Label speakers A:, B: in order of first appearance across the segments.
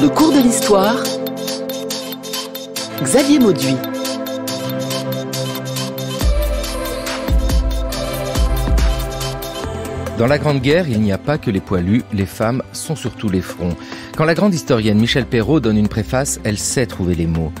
A: Le cours de l'histoire. Xavier Mauduit.
B: Dans la Grande Guerre, il n'y a pas que les poilus, les femmes sont sur tous les fronts. Quand la grande historienne Michel Perrault donne une préface, elle sait trouver les mots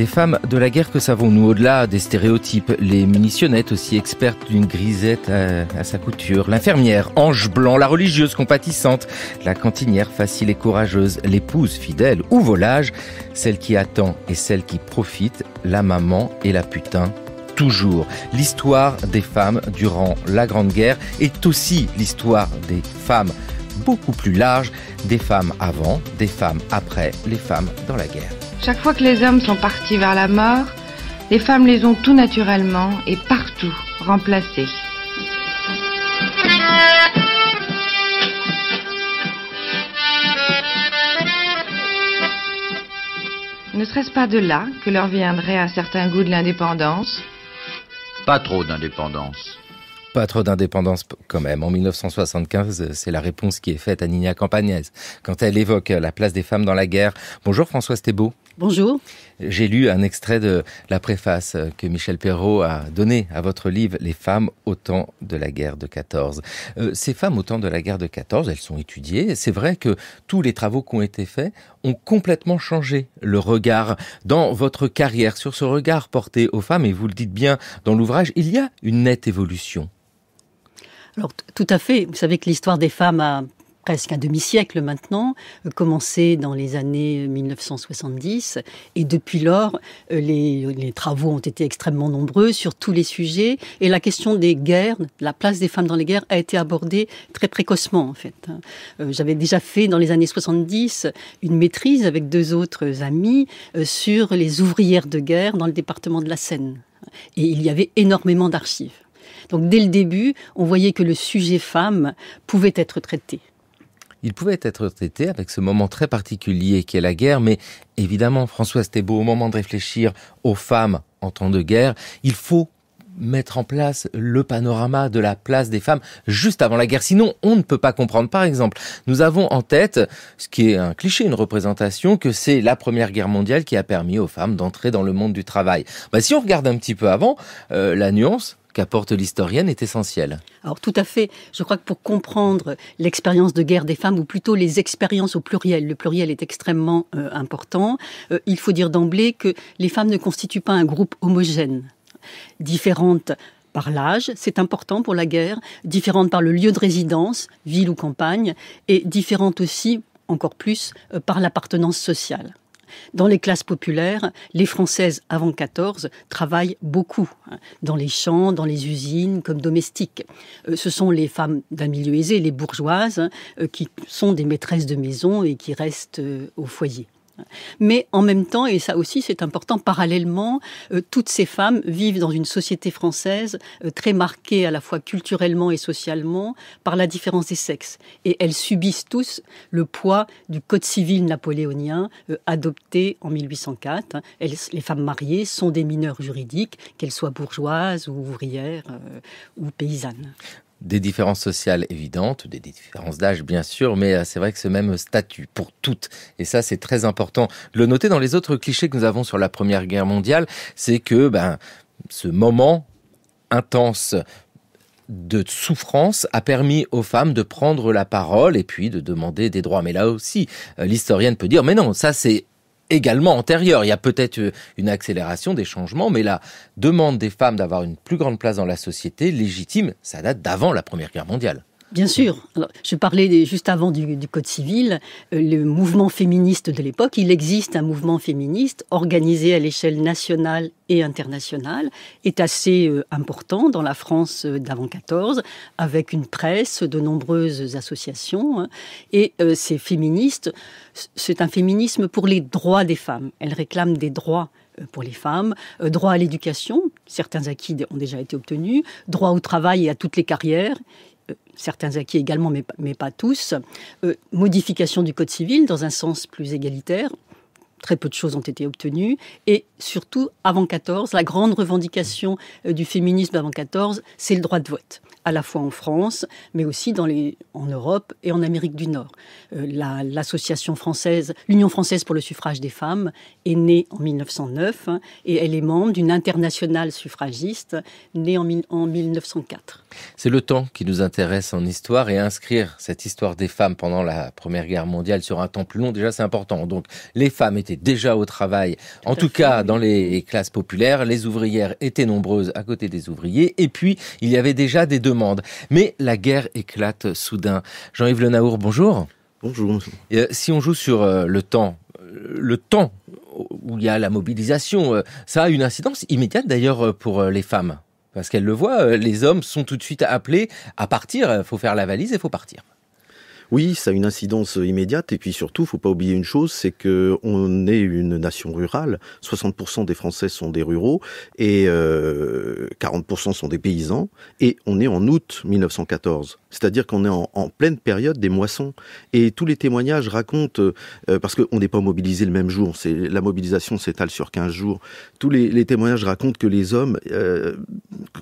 B: des femmes de la guerre, que savons-nous au-delà des stéréotypes Les munitionnettes, aussi expertes d'une grisette à, sa couture, l'infirmière, ange blanc, la religieuse compatissante, la cantinière facile et courageuse, l'épouse fidèle ou volage, celle qui attend et celle qui profite, la maman et la putain toujours. L'histoire des femmes durant la Grande Guerre est aussi l'histoire des femmes beaucoup plus large, des femmes avant, des femmes après, les femmes dans la
C: guerre. Chaque fois que les hommes sont partis vers la mort, les femmes les ont tout naturellement et partout remplacés. Ne serait-ce pas de là que leur viendrait un certain goût de l'indépendance
D: Pas trop d'indépendance.
B: Pas trop d'indépendance quand même. En 1975, euh, c'est la réponse qui est faite à Nina Campagnès quand elle évoque euh, la place des femmes dans la guerre. Bonjour Françoise Thébault. Bonjour. J'ai lu un extrait de la préface que Michel Perrault a donné à votre livre Les femmes au temps de la guerre de 14. Euh, ces femmes au temps de la guerre de 14, elles sont étudiées. C'est vrai que tous les travaux qui ont été faits ont complètement changé le regard dans votre carrière sur ce regard porté aux femmes. Et vous le dites bien dans l'ouvrage, il y a une nette évolution.
A: Alors tout à fait, vous savez que l'histoire des femmes a presque un demi-siècle maintenant, euh, commencé dans les années 1970. Et depuis lors, euh, les, travaux ont été extrêmement nombreux sur tous les sujets. Et la question des guerres, la place des femmes dans les guerres, a été abordée très précocement, en fait. Hein. Euh, j'avais déjà fait, dans les années 70, une maîtrise avec deux autres amis sur les ouvrières de guerre dans le département de la Seine. Et il y avait énormément d'archives. Donc dès le début, on voyait que le sujet femme pouvait être traité
B: il pouvait être traité avec ce moment très particulier qu'est la guerre, mais évidemment, François beau au moment de réfléchir aux femmes en temps de guerre, il faut mettre en place le panorama de la place des femmes juste avant la guerre. Sinon, on ne peut pas comprendre. Par exemple, nous avons en tête, ce qui est un cliché, une représentation, que c'est la Première Guerre mondiale qui a permis aux femmes d'entrer dans le monde du travail. Bah, si on regarde un petit peu avant, euh, la nuance, qu'apporte l'historienne est essentiel.
A: Alors tout à fait, je crois que pour comprendre l'expérience de guerre des femmes, ou plutôt les expériences au pluriel, le pluriel est extrêmement euh, important, euh, il faut dire d'emblée que les femmes ne constituent pas un groupe homogène, différentes par l'âge, c'est important pour la guerre, différentes par le lieu de résidence, ville ou campagne, et différentes aussi, encore plus, euh, par l'appartenance sociale. Dans les classes populaires, les Françaises avant 14 travaillent beaucoup, hein, dans les champs, dans les usines, comme domestiques. Euh, ce sont les femmes d'un milieu aisé, les bourgeoises, hein, euh, qui sont des maîtresses de maison et qui restent euh, au foyer. Mais en même temps, et ça aussi c'est important, parallèlement, euh, toutes ces femmes vivent dans une société française euh, très marquée à la fois culturellement et socialement par la différence des sexes. Et elles subissent tous le poids du Code civil napoléonien euh, adopté en 1804. les femmes mariées sont des mineurs juridiques, qu'elles soient bourgeoises ou ouvrières ou paysannes
B: des différences sociales évidentes, des différences d'âge bien sûr, mais euh, c'est vrai que ce même statut pour toutes. Et ça, c'est très important le noter. Dans les autres clichés que nous avons sur la Première Guerre mondiale, c'est que ben, ce moment intense de souffrance a permis aux femmes de prendre la parole et puis de demander des droits. Mais là aussi, euh, l'historienne peut dire, mais non, ça c'est également antérieure. Il y a peut-être euh, une accélération des changements, mais la demande des femmes d'avoir une plus grande place dans la société légitime, ça date d'avant la Première Guerre mondiale.
A: Bien sûr. je parlais juste avant du, Code civil, euh, le mouvement féministe de l'époque. Il existe un mouvement féministe organisé à l'échelle nationale et internationale, est assez euh, important dans la France euh, d'avant 14, avec une presse, de nombreuses associations. Hein. et ces féministes, c'est un féminisme pour les droits des femmes. Elles réclament des droits pour les femmes, droit à l'éducation, certains acquis ont déjà été obtenus, droit au travail et à toutes les carrières, certains acquis également, mais, pas tous. Euh, modification du Code civil dans un sens plus égalitaire. Très peu de choses ont été obtenues. Et surtout, avant 14, la grande revendication euh, du féminisme avant 14, c'est le droit de vote à la fois en France, mais aussi dans les, en Europe et en Amérique du Nord. Euh, l'association française, l'Union française pour le suffrage des femmes, est née en 1909 hein, et elle est membre d'une internationale suffragiste née en, en 1904.
B: C'est le temps qui nous intéresse en histoire et inscrire cette histoire des femmes pendant la Première Guerre mondiale sur un temps plus long, déjà c'est important. Donc les femmes étaient déjà au travail, en tout cas dans les classes populaires, les ouvrières étaient nombreuses à côté des ouvriers et puis il y avait déjà des deux mais la guerre éclate soudain. Jean-Yves Lenaour, bonjour. Bonjour. Euh, si on joue sur euh, le temps, euh, le temps où il y a la mobilisation, ça a une incidence immédiate d'ailleurs pour les femmes. Parce qu'elles le voient, les hommes sont tout de suite appelés à partir, il faut faire la valise et il faut partir.
E: Oui, ça a une incidence euh, immédiate et puis surtout, faut pas oublier une chose, c'est que on est une nation rurale. 60% des Français sont des ruraux et 40% euh, sont des paysans et on est en août 1914. C'est-à-dire qu'on est en, pleine période des moissons et tous les témoignages racontent euh, parce qu'on n'est pas mobilisé le même jour. C'est la mobilisation s'étale sur 15 jours. Tous les, témoignages racontent que les hommes,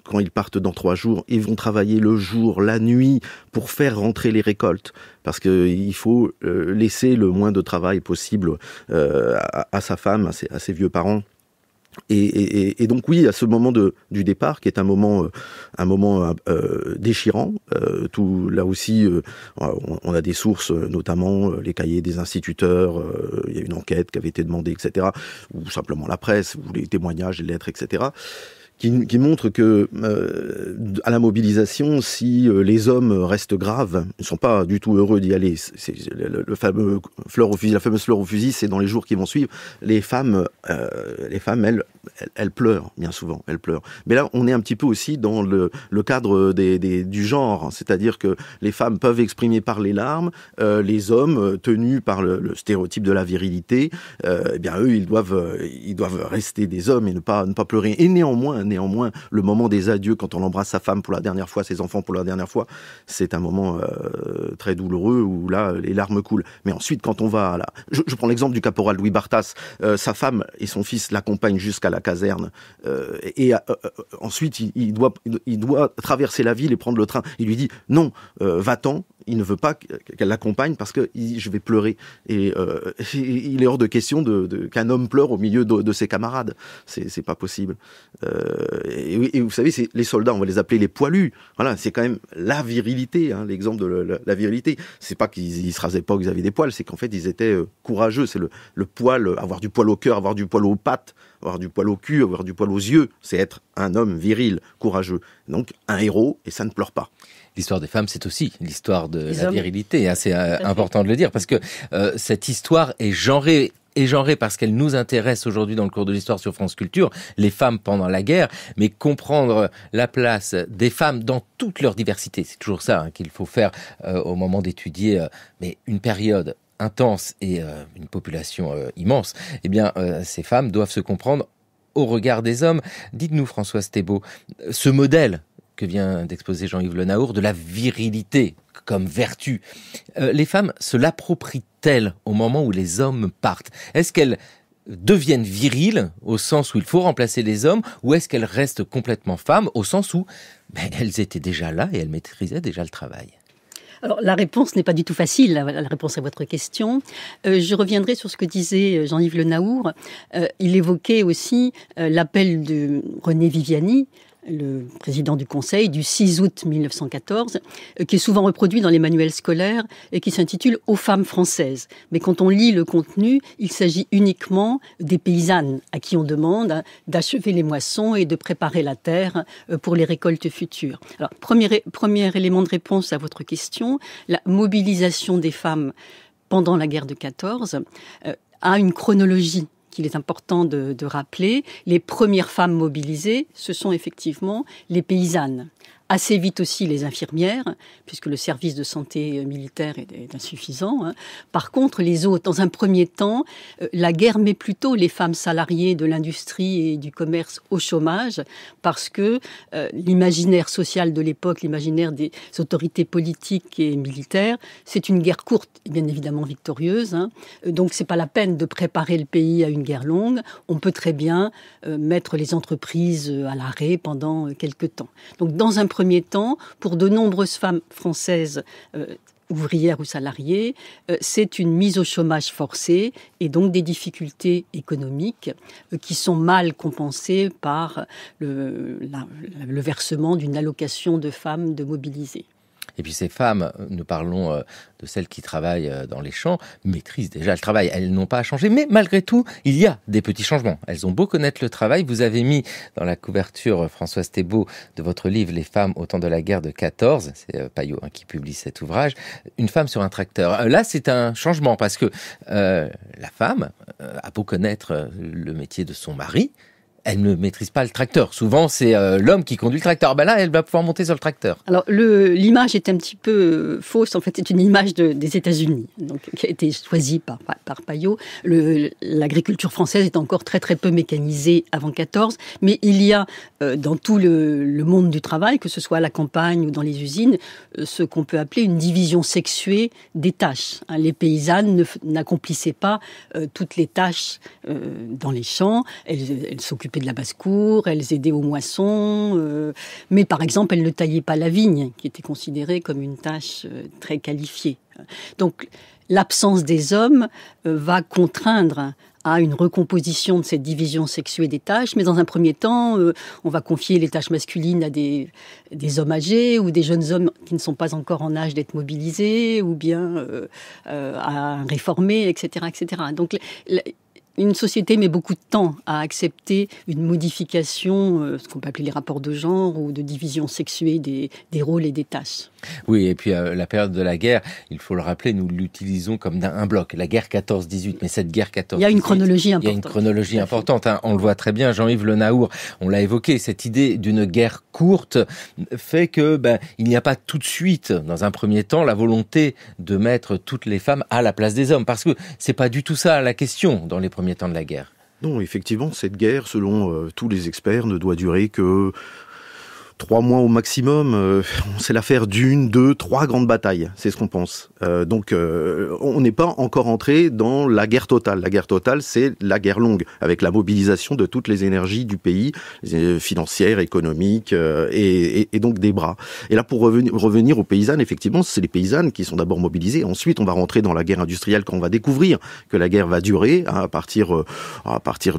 E: quand ils partent dans trois jours, ils vont travailler le jour, la nuit pour faire rentrer les récoltes parce qu'il faut euh, laisser le moins de travail possible euh, à, sa femme, à ses, vieux parents. Et, donc oui, à ce moment du départ, qui est un moment, euh, un moment déchirant, tout là aussi, on, a des sources, notamment les cahiers des instituteurs. Il y a une enquête qui avait été demandée, etc. Ou simplement la presse, ou les témoignages, les lettres, etc qui, qui montre que euh, à la mobilisation, si euh, les hommes restent graves, ils ne sont pas du tout heureux d'y aller. C'est le, fameux fleur au fusil, la fameuse fleur au fusil, c'est dans les jours qui vont suivre. Les femmes, euh, les femmes, elles, elles, pleurent bien souvent, elles pleurent. Mais là, on est un petit peu aussi dans le, le cadre des, des, du genre, c'est-à-dire que les femmes peuvent exprimer par les larmes, les hommes tenus par le, le stéréotype de la virilité, eh bien eux, ils doivent, ils doivent rester des hommes et ne pas ne pas pleurer. Et néanmoins néanmoins, le moment des adieux, quand on embrasse sa femme pour la dernière fois, ses enfants pour la dernière fois, c'est un moment euh, très douloureux où là, les larmes coulent. Mais ensuite, quand on va à la... Je, prends l'exemple du caporal Louis Bartas. Euh, sa femme et son fils l'accompagnent jusqu'à la caserne. Euh, et ensuite, il doit traverser la ville et prendre le train. Il lui dit, non, va-t'en, il ne veut pas qu'elle l'accompagne parce que je vais pleurer. Et euh, il est hors de question qu'un homme pleure au milieu de, ses camarades. C'est pas possible. Euh, et, vous savez, les soldats, on va les appeler les poilus. Voilà, c'est quand même la virilité, hein, l'exemple de la, virilité. C'est pas qu'ils se rasaient pas, qu'ils avaient des poils, c'est qu'en fait ils étaient euh, courageux. C'est le poil, avoir du poil au cœur, avoir du poil aux pattes, avoir du poil au cul, avoir du poil aux yeux, c'est être un homme viril, courageux. Donc un héros, et ça ne pleure pas l'histoire des femmes, c'est aussi l'histoire de la virilité.
B: Hein, c'est euh, important de le dire parce que euh, cette histoire est genrée et genrée parce qu'elle nous intéresse aujourd'hui dans le cours de l'histoire sur France Culture, les femmes pendant la guerre, mais comprendre la place des femmes dans toute leur diversité, c'est toujours ça hein, qu'il faut faire euh, au moment d'étudier mais une période intense et une population immense, eh bien ces femmes doivent se comprendre au regard des hommes. Dites-nous Françoise Thébault, ce modèle que vient d'exposer Jean-Yves Le Naour, de la virilité comme vertu. Euh, les femmes se l'approprient-elles au moment où les hommes partent Est-ce qu'elles deviennent viriles au sens où il faut remplacer les hommes ou est-ce qu'elles restent complètement femmes au sens où ben, elles étaient déjà là et elles maîtrisaient déjà le travail
A: alors, la réponse n'est pas du tout facile, la, réponse à votre question. Euh, je reviendrai sur ce que disait euh, Jean-Yves Le Naour. il évoquait aussi l'appel de René Viviani le président du Conseil du 6 août 1914, euh, qui est souvent reproduit dans les manuels scolaires et qui s'intitule Aux femmes françaises. Mais quand on lit le contenu, il s'agit uniquement des paysannes à qui on demande hein, d'achever les moissons et de préparer la terre euh, pour les récoltes futures. Alors, premier, premier élément de réponse à votre question, la mobilisation des femmes pendant la guerre de 14 euh, a une chronologie il est important de, de rappeler, les premières femmes mobilisées, ce sont effectivement les paysannes assez vite aussi les infirmières, puisque le service de santé euh, militaire est, insuffisant. Hein. Par contre, les autres, dans un premier temps, euh, la guerre met plutôt les femmes salariées de l'industrie et du commerce au chômage, parce que euh, l'imaginaire social de l'époque, l'imaginaire des autorités politiques et militaires, c'est une guerre courte bien évidemment victorieuse. Hein. Donc, c'est pas la peine de préparer le pays à une guerre longue. On peut très bien mettre les entreprises à l'arrêt pendant quelques temps. Donc, dans un premier temps, pour de nombreuses femmes françaises euh, ouvrières ou salariées, euh, c'est une mise au chômage forcée et donc des difficultés économiques euh, qui sont mal compensées par le, le versement d'une allocation de femmes de mobilisées.
B: Et puis ces femmes, nous parlons euh, de celles qui travaillent euh, dans les champs, maîtrisent déjà le travail. Elles n'ont pas à changer, mais malgré tout, il y a des petits changements. Elles ont beau connaître le travail. Vous avez mis dans la couverture, euh, Françoise Thébault, de votre livre Les femmes au temps de la guerre de 14, c'est Payot hein, qui publie cet ouvrage, une femme sur un tracteur. Là, c'est un changement parce que la femme a beau connaître le métier de son mari, elle ne maîtrise pas le tracteur. Souvent, c'est euh, l'homme qui conduit le tracteur. Ah ben là, elle va pouvoir monter sur le tracteur.
A: Alors, l'image est un petit peu euh, fausse. En fait, c'est une image des États-Unis, donc qui a été choisie par, par, Payot. L'agriculture française est encore très très peu mécanisée avant 14, mais il y a euh, dans tout le, monde du travail, que ce soit à la campagne ou dans les usines, ce qu'on peut appeler une division sexuée des tâches. Hein. les paysannes n'accomplissaient pas toutes les tâches dans les champs. Elles s'occupaient de la basse-cour, elles aidaient aux moissons, euh, mais par exemple, elles ne taillaient pas la vigne, qui était considérée comme une tâche euh, très qualifiée. Donc, l'absence des hommes euh, va contraindre à une recomposition de cette division sexuée des tâches, mais dans un premier temps, on va confier les tâches masculines à des, hommes âgés ou des jeunes hommes qui ne sont pas encore en âge d'être mobilisés, ou bien à réformer, etc., etc. Donc une société met beaucoup de temps à accepter une modification, euh, ce qu'on peut appeler les rapports de genre ou de division sexuée des, des rôles et des tâches.
B: Oui, et puis euh, la période de la guerre, il faut le rappeler, nous l'utilisons comme un bloc. La guerre 14-18, mais cette guerre 14 Il y a une chronologie importante. Il y a une chronologie importante, hein. on le voit très bien, Jean-Yves Le Naour, on l'a évoqué, cette idée d'une guerre courte fait que ben, il n'y a pas tout de suite, dans un premier temps, la volonté de mettre toutes les femmes à la place des hommes, parce que c'est pas du tout ça la question dans les premiers temps de la guerre.
E: Non, effectivement, cette guerre, selon euh, tous les experts, ne doit durer que trois mois au maximum, euh, c'est l'affaire d'une, deux, trois grandes batailles, c'est ce qu'on pense. Euh, donc euh, on n'est pas encore entré dans la guerre totale. La guerre totale, c'est la guerre longue, avec la mobilisation de toutes les énergies du pays, financières, économiques, et, donc des bras. Et là, pour revenir aux paysannes, effectivement, c'est les paysannes qui sont d'abord mobilisées. Ensuite, on va rentrer dans la guerre industrielle quand on va découvrir que la guerre va durer hein, à partir... à partir...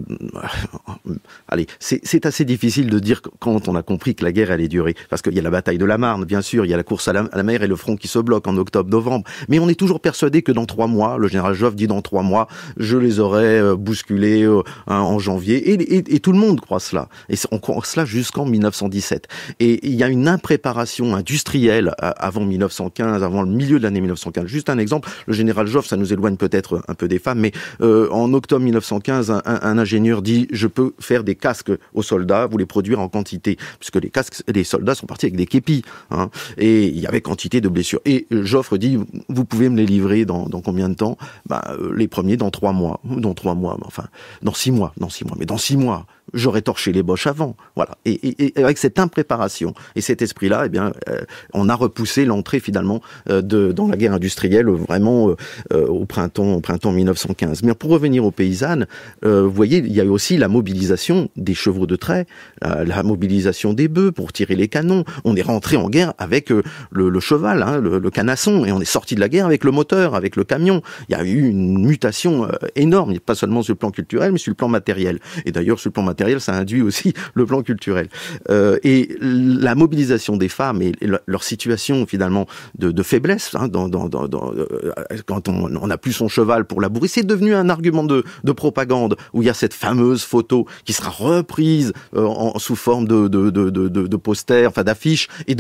E: Allez, c'est assez difficile de dire quand on a compris que la guerre guerre, elle est Parce qu'il y a la bataille de la Marne, bien sûr, il y a la course à la, mer et le front qui se bloque en octobre, novembre. Mais on est toujours persuadé que dans trois mois, le général Joffre dit dans trois mois, je les aurais euh, bousculés euh, en janvier. Et, tout le monde croit cela. Et on croit cela jusqu'en 1917. Et il y a une impréparation industrielle euh, avant 1915, avant le milieu de l'année 1915. Juste un exemple, le général Joffre, ça nous éloigne peut-être un peu des femmes, mais en octobre 1915, un ingénieur dit, je peux faire des casques aux soldats, vous les produire en quantité, puisque les casques les soldats sont partis avec des képis. Hein. et il y avait quantité de blessures. Et euh, Joffre dit, vous pouvez me les livrer dans, dans combien de temps bah, euh, Les premiers dans trois mois. Dans trois mois, enfin, dans six mois. Dans six mois. Mais dans six mois j'aurais torché les boches avant. Voilà. Et, et, avec cette impréparation et cet esprit-là, eh bien, euh, on a repoussé l'entrée finalement euh, de, dans la guerre industrielle vraiment euh, au printemps, au printemps 1915. Mais pour revenir aux paysannes, vous voyez, il y a eu aussi la mobilisation des chevaux de trait, la mobilisation des bœufs pour tirer les canons. On est rentré en guerre avec le, cheval, hein, le, canasson, et on est sorti de la guerre avec le moteur, avec le camion. Il y a eu une mutation énorme, pas seulement sur le plan culturel, mais sur le plan matériel. Et d'ailleurs, sur le plan matériel ça induit aussi le plan culturel. Euh, et la mobilisation des femmes et leur situation finalement de, faiblesse, hein, euh, quand on n'a plus son cheval pour labourer, c'est devenu un argument de, propagande où il y a cette fameuse photo qui sera reprise euh, en, sous forme de, de, posters, enfin d'affiches et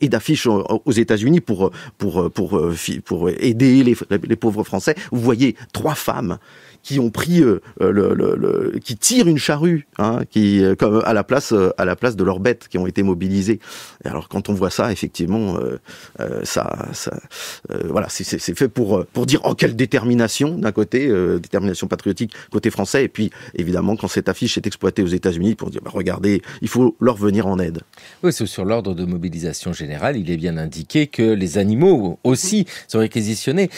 E: et, d'affiches aux États-Unis pour pour, pour pour aider les, les pauvres Français. Vous voyez trois femmes qui ont pris euh, euh, le, qui tirent une charrue, hein, qui euh, comme à la place à la place de leurs bêtes qui ont été mobilisées. Et alors quand on voit ça, effectivement, ça, voilà, c'est fait pour pour dire oh quelle détermination d'un côté, détermination patriotique côté français, et puis évidemment quand cette affiche est exploitée aux États-Unis pour dire bah, regardez, il faut leur venir en aide.
A: Oui,
B: c'est sur l'ordre de mobilisation générale, il est bien indiqué que les animaux aussi sont réquisitionnés.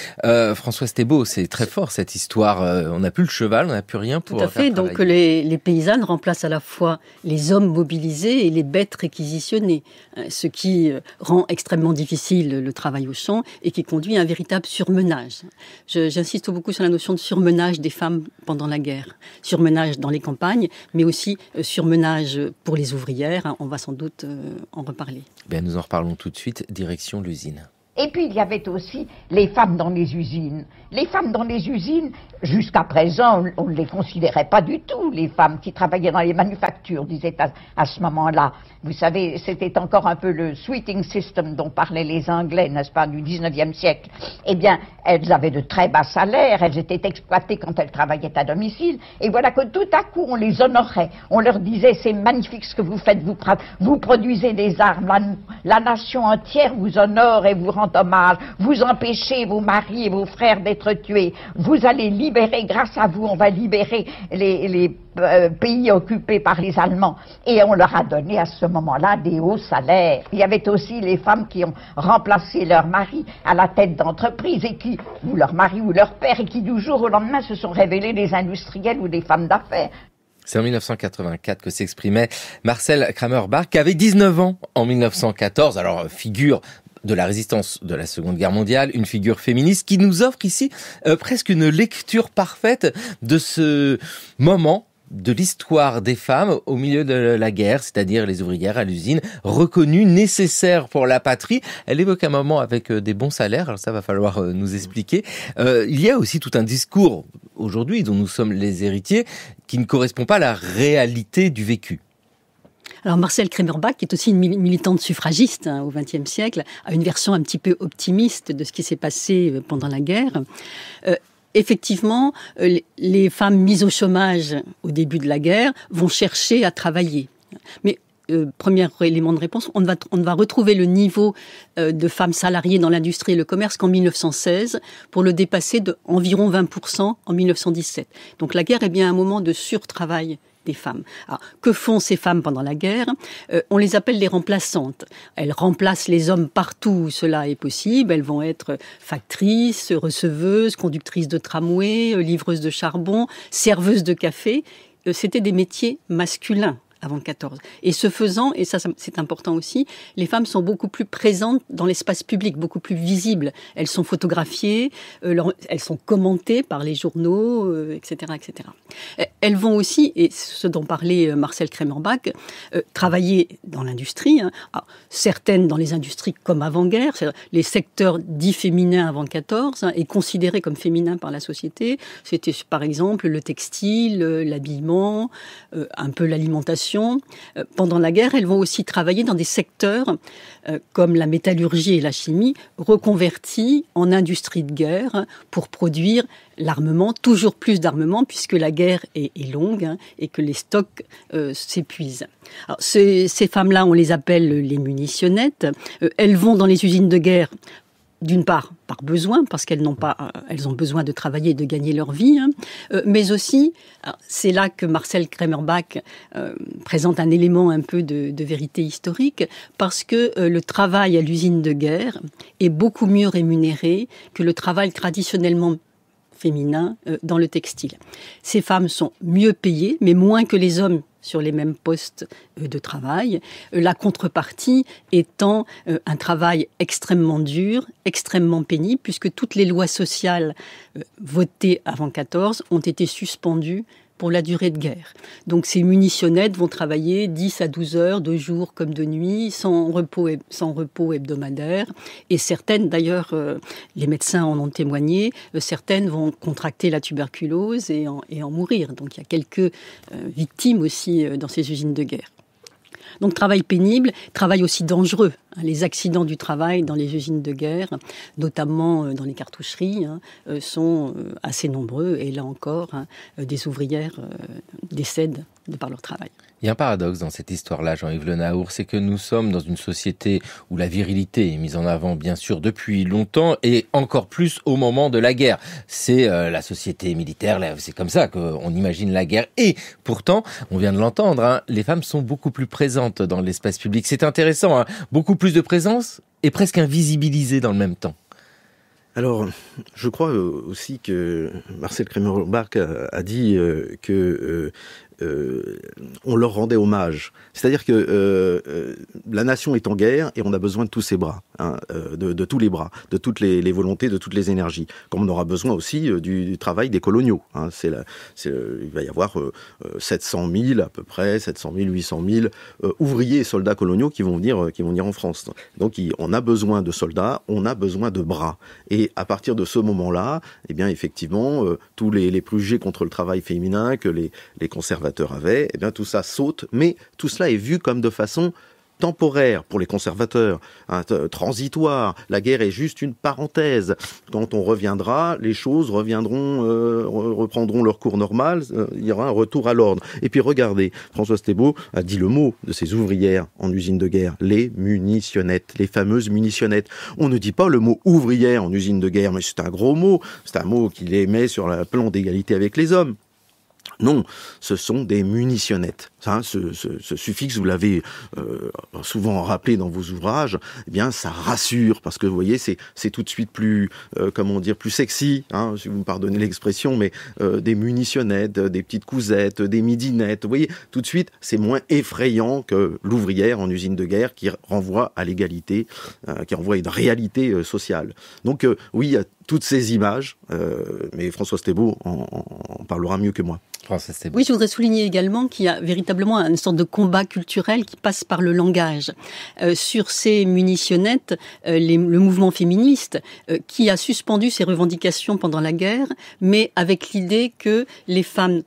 B: François Stébeau, c'est très fort cette histoire on n'a plus le cheval, on n'a plus rien pour. Tout à fait. donc
A: les, les, paysannes remplacent à la fois les hommes mobilisés et les bêtes réquisitionnées, hein, ce qui euh, rend extrêmement difficile le travail au champ et qui conduit à un véritable surmenage. J'insiste beaucoup sur la notion de surmenage des femmes pendant la guerre, surmenage dans les campagnes, mais aussi euh, surmenage pour les ouvrières. Hein. On va sans doute euh, en reparler.
B: Ben, nous en reparlons tout de suite. Direction l'usine.
A: Et puis
D: il y avait aussi les femmes dans les usines. Les femmes dans les usines, jusqu'à présent, on ne les considérait pas du tout. Les femmes qui travaillaient dans les manufactures, disaient à, à ce moment-là. Vous savez, c'était encore un peu le sweating system dont parlaient les Anglais, n'est-ce pas, du 19e siècle. Eh bien, elles avaient de très bas salaires, elles étaient exploitées quand elles travaillaient à domicile. Et voilà que tout à coup, on les honorait. On leur disait, c'est magnifique ce que vous faites, vous, produisez des armes, la, la nation entière vous honore et vous rend hommage. Vous empêchez vos maris et vos frères d'être tuer Vous allez libérer, grâce à vous, on va libérer les, euh, pays occupés par les Allemands. Et on leur a donné à ce moment-là des hauts salaires. Il y avait aussi les femmes qui ont remplacé leur mari à la tête d'entreprise et qui, ou leur mari ou leur père, et qui du jour au lendemain se sont révélées des industriels ou des femmes
B: d'affaires. C'est en 1984 que s'exprimait Marcel Kramer-Bach, qui avait 19 ans en 1914, alors euh, figure de la résistance de la Seconde Guerre mondiale, une figure féministe qui nous offre ici euh, presque une lecture parfaite de ce moment de l'histoire des femmes au milieu de la guerre, c'est-à-dire les ouvrières à l'usine, reconnues nécessaires pour la patrie. Elle évoque un moment avec euh, des bons salaires, alors ça va falloir euh, nous expliquer. il y a aussi tout un discours aujourd'hui dont nous sommes les héritiers qui ne correspond pas à la réalité du vécu.
A: Alors Marcel Kremerbach, qui est aussi une militante suffragiste hein, au XXe siècle, a une version un petit peu optimiste de ce qui s'est passé euh, pendant la guerre. Euh, effectivement, euh, les femmes mises au chômage au début de la guerre vont chercher à travailler. Mais euh, premier élément de réponse, on va, va retrouver le niveau euh, de femmes salariées dans l'industrie et le commerce qu'en 1916, pour le dépasser d'environ environ 20% en 1917. Donc la guerre est bien un moment de surtravail des femmes. Alors, ah, que font ces femmes pendant la guerre euh, On les appelle les remplaçantes. Elles remplacent les hommes partout où cela est possible. Elles vont être factrices, receveuses, conductrices de tramway, livreuses de charbon, serveuses de café. C'était des métiers masculins avant 14. Et ce faisant, et ça, c'est important aussi, les femmes sont beaucoup plus présentes dans l'espace public, beaucoup plus visibles. Elles sont photographiées, euh, elles sont commentées par les journaux, etc., euh, etc. Elles vont aussi, et ce dont parlait euh, Marcel Kremerbach, travailler dans l'industrie, hein. certaines dans les industries comme avant-guerre, les secteurs dits féminins avant 14 hein, et considérés comme féminins par la société. C'était par exemple le textile, l'habillement, un peu l'alimentation euh, pendant la guerre, elles vont aussi travailler dans des secteurs euh, comme la métallurgie et la chimie, reconvertis en industrie de guerre pour produire l'armement, toujours plus d'armement, puisque la guerre est, longue hein, et que les stocks euh, s'épuisent. ces, femmes-là, on les appelle les munitionnettes. elles vont dans les usines de guerre d'une part par besoin, parce qu'elles n'ont pas, elles ont besoin de travailler et de gagner leur vie, hein. euh, mais aussi, c'est là que Marcel Kremerbach euh, présente un élément un peu de, vérité historique, parce que euh, le travail à l'usine de guerre est beaucoup mieux rémunéré que le travail traditionnellement féminin dans le textile. Ces femmes sont mieux payées, mais moins que les hommes sur les mêmes postes euh, de travail, euh, la contrepartie étant euh, un travail extrêmement dur, extrêmement pénible, puisque toutes les lois sociales votées avant 14 ont été suspendues pour la durée de guerre. Donc ces munitionnettes vont travailler 10 à 12 heures de jour comme de nuit, sans repos, sans repos hebdomadaire. Et certaines, d'ailleurs, euh, les médecins en ont témoigné, euh, certaines vont contracter la tuberculose et et en mourir. Donc il y a quelques euh, victimes aussi dans ces usines de guerre. Donc travail pénible, travail aussi dangereux, les accidents du travail dans les usines de guerre, notamment euh, dans les cartoucheries, hein, euh, sont euh, assez nombreux. Et là encore, hein, des ouvrières décèdent de par leur travail.
B: Il y a un paradoxe dans cette histoire-là, Jean-Yves Le Naour, c'est que nous sommes dans une société où la virilité est mise en avant, bien sûr, depuis longtemps et encore plus au moment de la guerre. C'est la société militaire, c'est comme ça qu'on imagine la guerre. Et pourtant, on vient de l'entendre, hein, les femmes sont beaucoup plus présentes dans l'espace public. C'est intéressant, beaucoup plus de présence et presque invisibilisé dans le même temps.
E: Alors, je crois euh, aussi que Marcel kremer a, dit euh, que euh, euh, on leur rendait hommage. C'est-à-dire que euh, euh, la nation est en guerre et on a besoin de tous ses bras, hein, de, tous les bras, de toutes les, volontés, de toutes les énergies. Comme on aura besoin aussi du, travail des coloniaux. Hein. il va y avoir 700 000 à peu près, 700 000, 800 000 ouvriers et soldats coloniaux qui vont venir, qui vont venir en France. Donc on a besoin de soldats, on a besoin de bras. Et à partir de ce moment-là, eh bien effectivement, tous les, les préjugés contre le travail féminin que les conservateurs avait, et eh bien tout ça saute, mais tout cela est vu comme de façon temporaire pour les conservateurs, hein, transitoire. La guerre est juste une parenthèse. Quand on reviendra, les choses reviendront, euh, reprendront leur cours normal. Euh, il y aura un retour à l'ordre. Et puis regardez, François Thébault a dit le mot de ses ouvrières en usine de guerre, les munitionnettes, les fameuses munitionnettes. On ne dit pas le mot ouvrière en usine de guerre, mais c'est un gros mot. C'est un mot qu'il émet sur le plan d'égalité avec les hommes. Non, ce sont des munitionnettes. ce, suffixe, vous l'avez euh, souvent rappelé dans vos ouvrages, eh bien, ça rassure parce que vous voyez, c'est tout de suite plus, euh, comment dire, plus sexy, hein, si vous me pardonnez l'expression, mais euh, des munitionnettes, des petites cousettes, des midinettes. Vous voyez, tout de suite, c'est moins effrayant que l'ouvrière en usine de guerre qui renvoie à l'égalité, qui renvoie à une réalité sociale. Donc oui, il y a toutes ces images. Euh, mais François Thébault en, parlera mieux que moi.
A: oui, je voudrais souligner également qu'il y a véritablement une sorte de combat culturel qui passe par le langage. Euh, sur ces munitionnettes, euh, le mouvement féministe qui a suspendu ses revendications pendant la guerre, mais avec l'idée que les femmes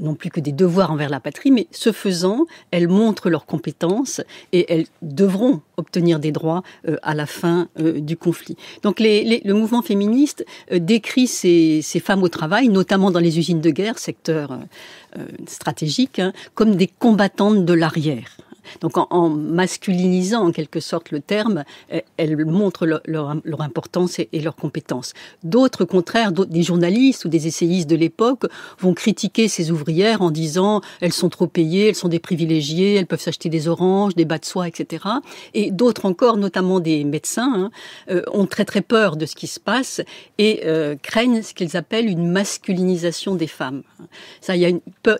A: non plus que des devoirs envers la patrie, mais ce faisant, elles montrent leurs compétences et elles devront obtenir des droits euh, à la fin euh, du conflit. Donc le mouvement féministe euh, décrit ces, femmes au travail, notamment dans les usines de guerre, secteur stratégique, hein, comme des combattantes de l'arrière. Donc en, masculinisant en quelque sorte le terme, euh, elles montrent leur, importance et, leurs compétences. D'autres, au contraire, des journalistes ou des essayistes de l'époque vont critiquer ces ouvrières en disant elles sont trop payées, elles sont des privilégiées, elles peuvent s'acheter des oranges, des bas de soie, etc. Et d'autres encore, notamment des médecins, hein, euh, ont très très peur de ce qui se passe et euh, craignent ce qu'ils appellent une masculinisation des femmes. Ça, il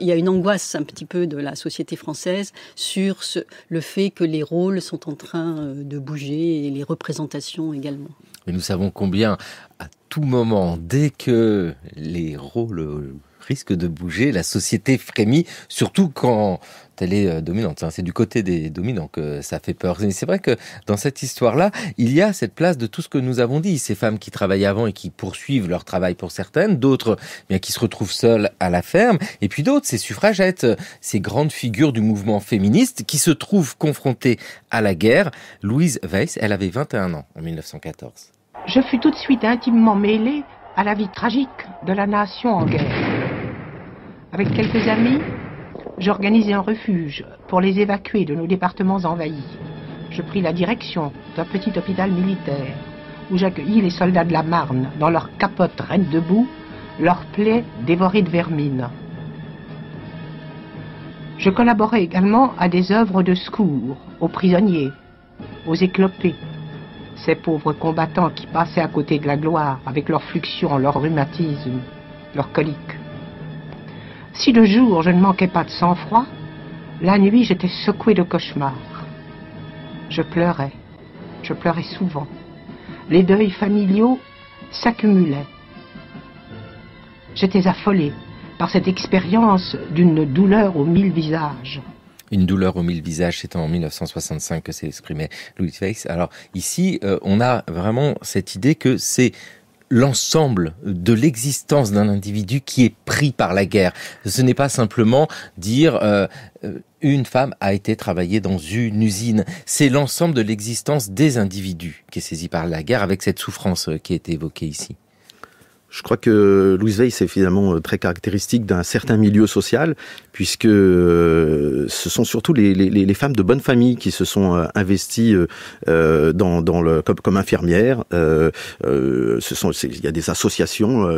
A: y a une angoisse un petit peu de la société française sur ce le fait que les rôles sont en train euh, de bouger et les représentations également.
B: Mais nous savons combien, à tout moment, dès que les rôles risque de bouger. La société frémit, surtout quand elle est euh, dominante. Hein, c'est du côté des dominants que ça fait peur. c'est vrai que dans cette histoire-là, il y a cette place de tout ce que nous avons dit. Ces femmes qui travaillent avant et qui poursuivent leur travail pour certaines, d'autres eh bien qui se retrouvent seules à la ferme, et puis d'autres, ces suffragettes, ces grandes figures du mouvement féministe qui se trouvent confrontées à la guerre. Louise Weiss, elle avait 21 ans en 1914.
C: Je fus tout de suite intimement mêlée à la vie tragique de la nation en guerre. Avec quelques amis, j'organisais un refuge pour les évacuer de nos départements envahis. Je pris la direction d'un petit hôpital militaire où j'accueillis les soldats de la Marne dans leurs capotes reines debout, leurs plaies dévorées de vermine. Je collaborais également à des œuvres de secours aux prisonniers, aux éclopés, ces pauvres combattants qui passaient à côté de la gloire avec leurs fluxions, leurs rhumatismes, leurs coliques. Si le jour je ne manquais pas de sang-froid, la nuit j'étais secoué de cauchemars. Je pleurais, je pleurais souvent. Les deuils familiaux s'accumulaient. J'étais affolé par cette expérience d'une douleur aux mille visages.
B: Une douleur aux mille visages, c'est en 1965 que s'est exprimé Louis Weiss. Alors ici, euh, on a vraiment cette idée que c'est l'ensemble de l'existence d'un individu qui est pris par la guerre. Ce n'est pas simplement dire euh, euh, une femme a été travaillée dans une usine. C'est l'ensemble de l'existence des individus qui est saisi par la guerre avec cette souffrance euh, qui est évoquée ici.
E: Je crois que Louise Veil, c'est finalement euh, très caractéristique d'un certain milieu social, puisque euh, ce sont surtout les, femmes de bonne famille qui se sont euh, investies dans, le, comme, infirmières. il y a des associations,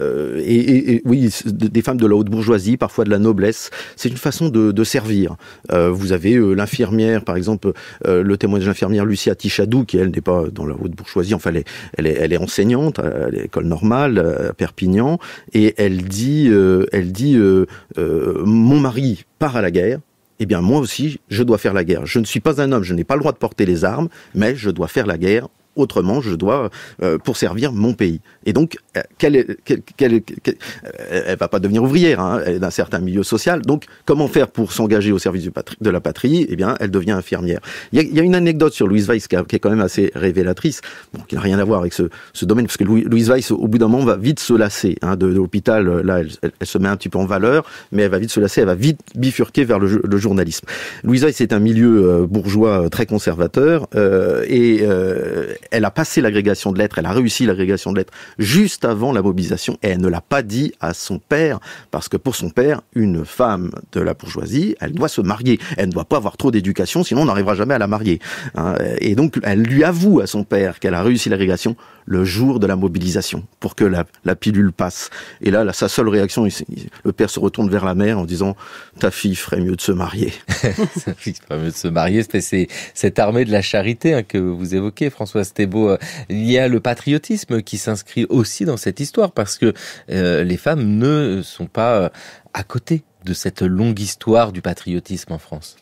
E: et, oui, des femmes de la haute bourgeoisie, parfois de la noblesse. C'est une façon de, servir. vous avez l'infirmière, par exemple, le témoignage de l'infirmière Lucia Tichadou, qui elle n'est pas dans la haute bourgeoisie, enfin elle est, elle elle est enseignante à l'école normale, à Perpignan et elle dit, euh, elle dit, euh, euh, mon mari part à la guerre. et eh bien, moi aussi, je dois faire la guerre. Je ne suis pas un homme, je n'ai pas le droit de porter les armes, mais je dois faire la guerre autrement je dois euh, pour servir mon pays. Et donc, euh, quelle, quelle, euh, elle va pas devenir ouvrière, hein, elle est d'un certain milieu social. Donc, comment faire pour s'engager au service de la patrie Eh bien, elle devient infirmière. Il y, a, une anecdote sur Louise Weiss qui, est quand même assez révélatrice, bon, qui n'a rien à voir avec ce, ce domaine, parce que Louise Weiss, au bout d'un moment, va vite se lasser hein, de, l'hôpital. Là, elle, se met un petit peu en valeur, mais elle va vite se lasser, elle va vite bifurquer vers le, journalisme. Louise Weiss est un milieu bourgeois très conservateur, et elle a passé l'agrégation de lettres, elle a réussi l'agrégation de lettres juste avant la mobilisation et elle ne l'a pas dit à son père parce que pour son père, une femme de la bourgeoisie, elle doit se marier. Elle ne doit pas avoir trop d'éducation sinon on n'arrivera jamais à la marier. Hein. Et donc elle lui avoue à son père qu'elle a réussi l'agrégation le jour de la mobilisation pour que la, pilule passe. Et là, sa seule réaction, le père se retourne vers la mère en disant ta fille ferait mieux de se marier. ta fille ferait mieux de se marier. C'est cette armée de
B: la charité hein, que vous évoquez, François beau, euh, il y a le patriotisme qui s'inscrit aussi dans cette histoire parce que euh, les femmes ne sont pas euh, à côté de cette longue histoire du patriotisme en France.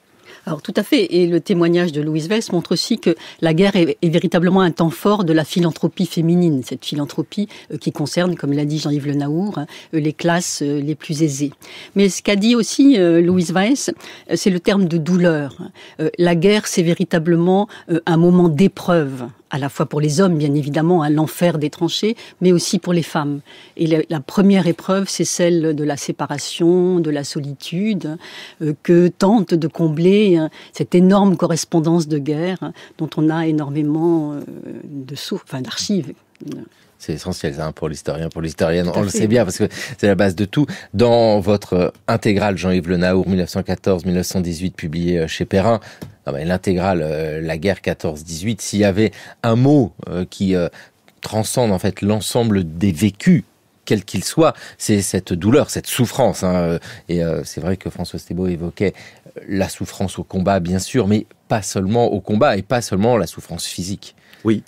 A: Alors tout à fait, et le témoignage de Louise Weiss montre aussi que la guerre est, véritablement un temps fort de la philanthropie féminine, cette philanthropie qui concerne, comme l'a dit Jean-Yves Le Naour, hein, les classes les plus aisées. Mais ce qu'a dit aussi Louise Weiss, c'est le terme de douleur. La guerre, c'est véritablement un moment d'épreuve, à la fois pour les hommes, bien évidemment, à hein, l'enfer des tranchées, mais aussi pour les femmes. Et la, première épreuve, c'est celle de la séparation, de la solitude, euh, que tente de combler hein, cette énorme correspondance de guerre hein, dont on a énormément euh, de de enfin, d'archives
B: c'est essentiel hein, pour l'historien, pour l'historienne, on le sait bien parce que c'est la base de tout. Dans votre euh, intégrale Jean-Yves Le Naour 1914-1918 publié euh, chez Perrin, l'intégrale euh, La guerre 14-18, s'il y avait un mot qui transcende en fait l'ensemble des vécus quel qu'il soit, c'est cette douleur, cette souffrance. Hein. Et c'est vrai que François Thébault évoquait la souffrance au combat, bien sûr, mais pas seulement au combat et pas
E: seulement la souffrance physique. Oui,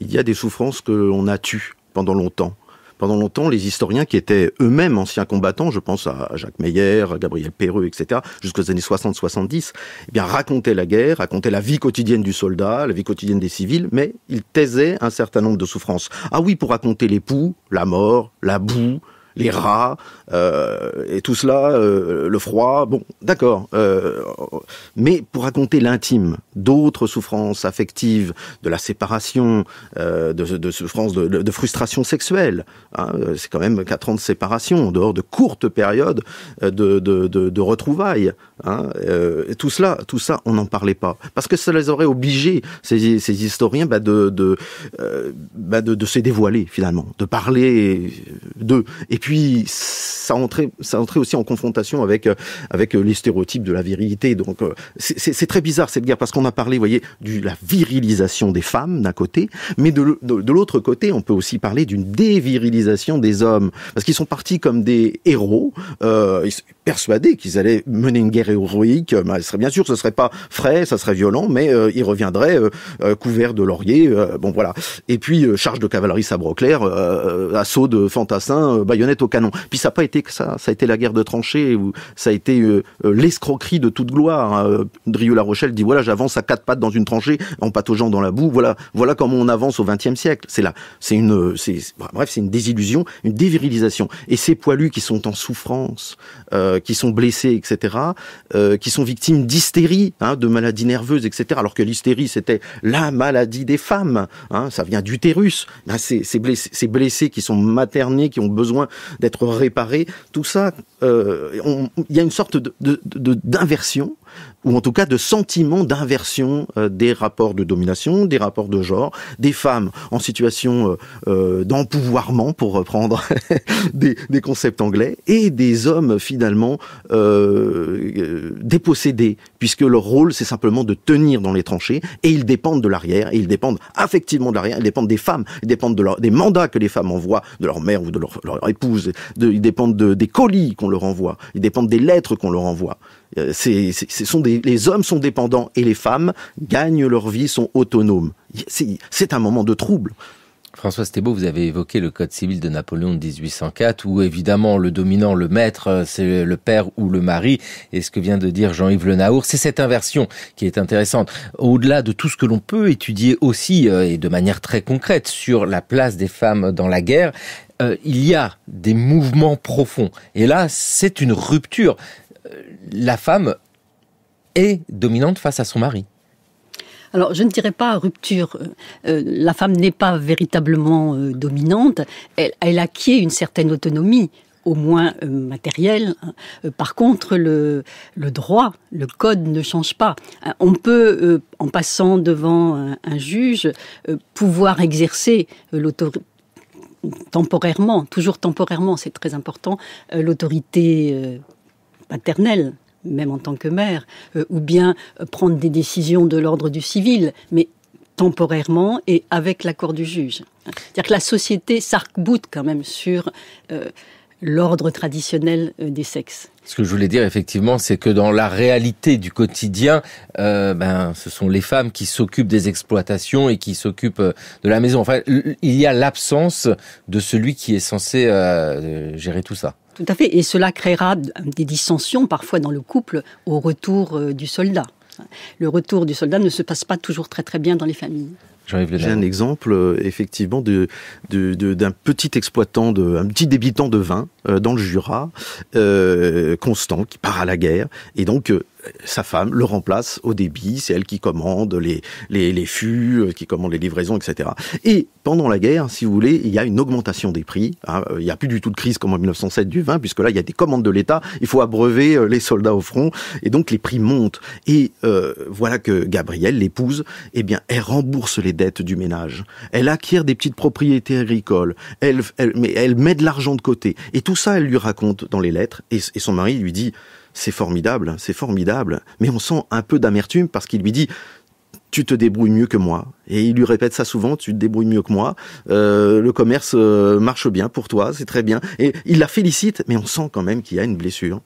E: il y a des souffrances que l'on a tues pendant longtemps. Pendant longtemps, les historiens qui étaient eux-mêmes anciens combattants, je pense à Jacques Meyer, à Gabriel Perreux, etc., jusqu'aux années 60-70, eh bien, racontaient la guerre, racontaient la vie quotidienne du soldat, la vie quotidienne des civils, mais ils taisaient un certain nombre de souffrances. Ah oui, pour raconter les poux, la mort, la boue, les rats, euh, et tout cela, euh, le froid, bon, d'accord. Euh, mais pour raconter l'intime, d'autres souffrances affectives, de la séparation, de, souffrances de, frustration sexuelle, hein, c'est quand même quatre ans de séparation, en dehors de courtes périodes de, de retrouvailles. Hein, euh, tout cela, tout ça, on n'en parlait pas parce que ça les aurait obligés ces, ces historiens bah, de de, euh, bah, de, se dévoiler finalement, de parler d'eux. Et puis ça entrait ça entrait aussi en confrontation avec euh, avec les stéréotypes de la virilité. Donc c'est très bizarre cette guerre parce qu'on a parlé, vous voyez, de la virilisation des femmes d'un côté, mais de, de, l'autre côté, on peut aussi parler d'une dévirilisation des hommes parce qu'ils sont partis comme des héros. Euh, persuadés qu'ils allaient mener une guerre héroïque. Euh, bien sûr, ce serait pas frais, ça serait violent, mais euh, ils reviendraient euh, couverts de lauriers bon, voilà. Et puis, charge de cavalerie sabre clair, assaut de fantassins, baïonnette au canon. Puis ça n'a pas été que ça. Ça a été la guerre de tranchées, où ça a été l'escroquerie de toute gloire. Hein. Drieu La Rochelle dit, voilà, j'avance à quatre pattes dans une tranchée, en pataugeant dans la boue. Voilà, voilà comment on avance au XXe siècle. C'est là. C'est une, c'est, bref, c'est une désillusion, une dévirilisation. Et ces poilus qui sont en souffrance, euh, qui sont blessés, etc., euh, qui sont victimes d'hystérie, hein, de maladies nerveuses, etc., alors que l'hystérie, c'était la maladie des femmes, hein, ça vient d'utérus, hein, ces, blessés, blessés qui sont maternés, qui ont besoin d'être réparés, tout ça, euh, il y a une sorte d'inversion. De, de, ou en tout cas de sentiment d'inversion euh, des rapports de domination, des rapports de genre, des femmes en situation euh, euh, d'empouvoirment, pour reprendre des, concepts anglais, et des hommes finalement dépossédés, puisque leur rôle c'est simplement de tenir dans les tranchées, et ils dépendent de l'arrière, et ils dépendent affectivement de l'arrière, ils dépendent des femmes, ils dépendent des mandats que les femmes envoient, de leur mère ou de leur, épouse, ils dépendent des colis qu'on leur envoie, ils dépendent des lettres qu'on leur envoie. Euh, sont les hommes sont dépendants et les femmes gagnent leur vie, sont autonomes. C'est un moment de trouble. François Stébault, vous avez évoqué le Code civil
B: de Napoléon de 1804, où évidemment le dominant, le maître, euh, c'est le père ou le mari, et ce que vient de dire Jean-Yves Le Naour, c'est cette inversion qui est intéressante. Au-delà de tout ce que l'on peut étudier aussi, euh, et de manière très concrète, sur la place des femmes dans la guerre, il y a des mouvements profonds. Et là, c'est une rupture la femme est dominante face à son mari.
A: Alors, je ne dirais pas rupture. Euh, euh, la femme n'est pas véritablement euh, dominante. Elle, acquiert une certaine autonomie au moins matérielle. Par contre, le, droit, le code ne change pas. On peut, en passant devant un, juge, pouvoir exercer l'autorité temporairement, toujours temporairement, c'est très important, l'autorité maternelle, même en tant que mère, euh, ou bien euh, prendre des décisions de l'ordre du civil, mais temporairement et avec l'accord du juge. C'est-à-dire que la société s'arc-boute quand même sur euh, l'ordre traditionnel des sexes.
B: Ce que je voulais dire effectivement, c'est que dans la réalité du quotidien, ben, ce sont les femmes qui s'occupent des exploitations et qui s'occupent de la maison. Enfin, il y a l'absence de celui qui est censé gérer tout ça.
A: Tout à fait. Et cela créera des dissensions parfois dans le couple au retour euh, du soldat. Le retour du soldat ne se passe pas toujours très très bien dans les familles.
E: J'ai un exemple euh, effectivement d'un de, petit exploitant, de, un petit débitant de vin euh, dans le Jura, Constant, qui part à la guerre. Et donc, sa femme le remplace au débit, c'est elle qui commande les, les, les, fûts, euh, qui commande les livraisons, etc. Et pendant la guerre, si vous voulez, il y a une augmentation des prix. Hein. Il n'y a plus du tout de crise comme en 1907 du vin, puisque là, il y a des commandes de l'État, il faut abreuver euh, les soldats au front, et donc les prix montent. Et euh, voilà que Gabrielle, l'épouse, eh bien, elle rembourse les dettes du ménage. Elle acquiert des petites propriétés agricoles, elle, mais elle met de l'argent de côté. Et tout ça, elle lui raconte dans les lettres, et son mari lui dit c'est formidable, c'est formidable, mais on sent un peu d'amertume parce qu'il lui dit tu te débrouilles mieux que moi. Et il lui répète ça souvent, tu te débrouilles mieux que moi, euh, le commerce euh, marche bien pour toi, c'est très bien. Et il la félicite, mais on sent quand même qu'il y a une blessure.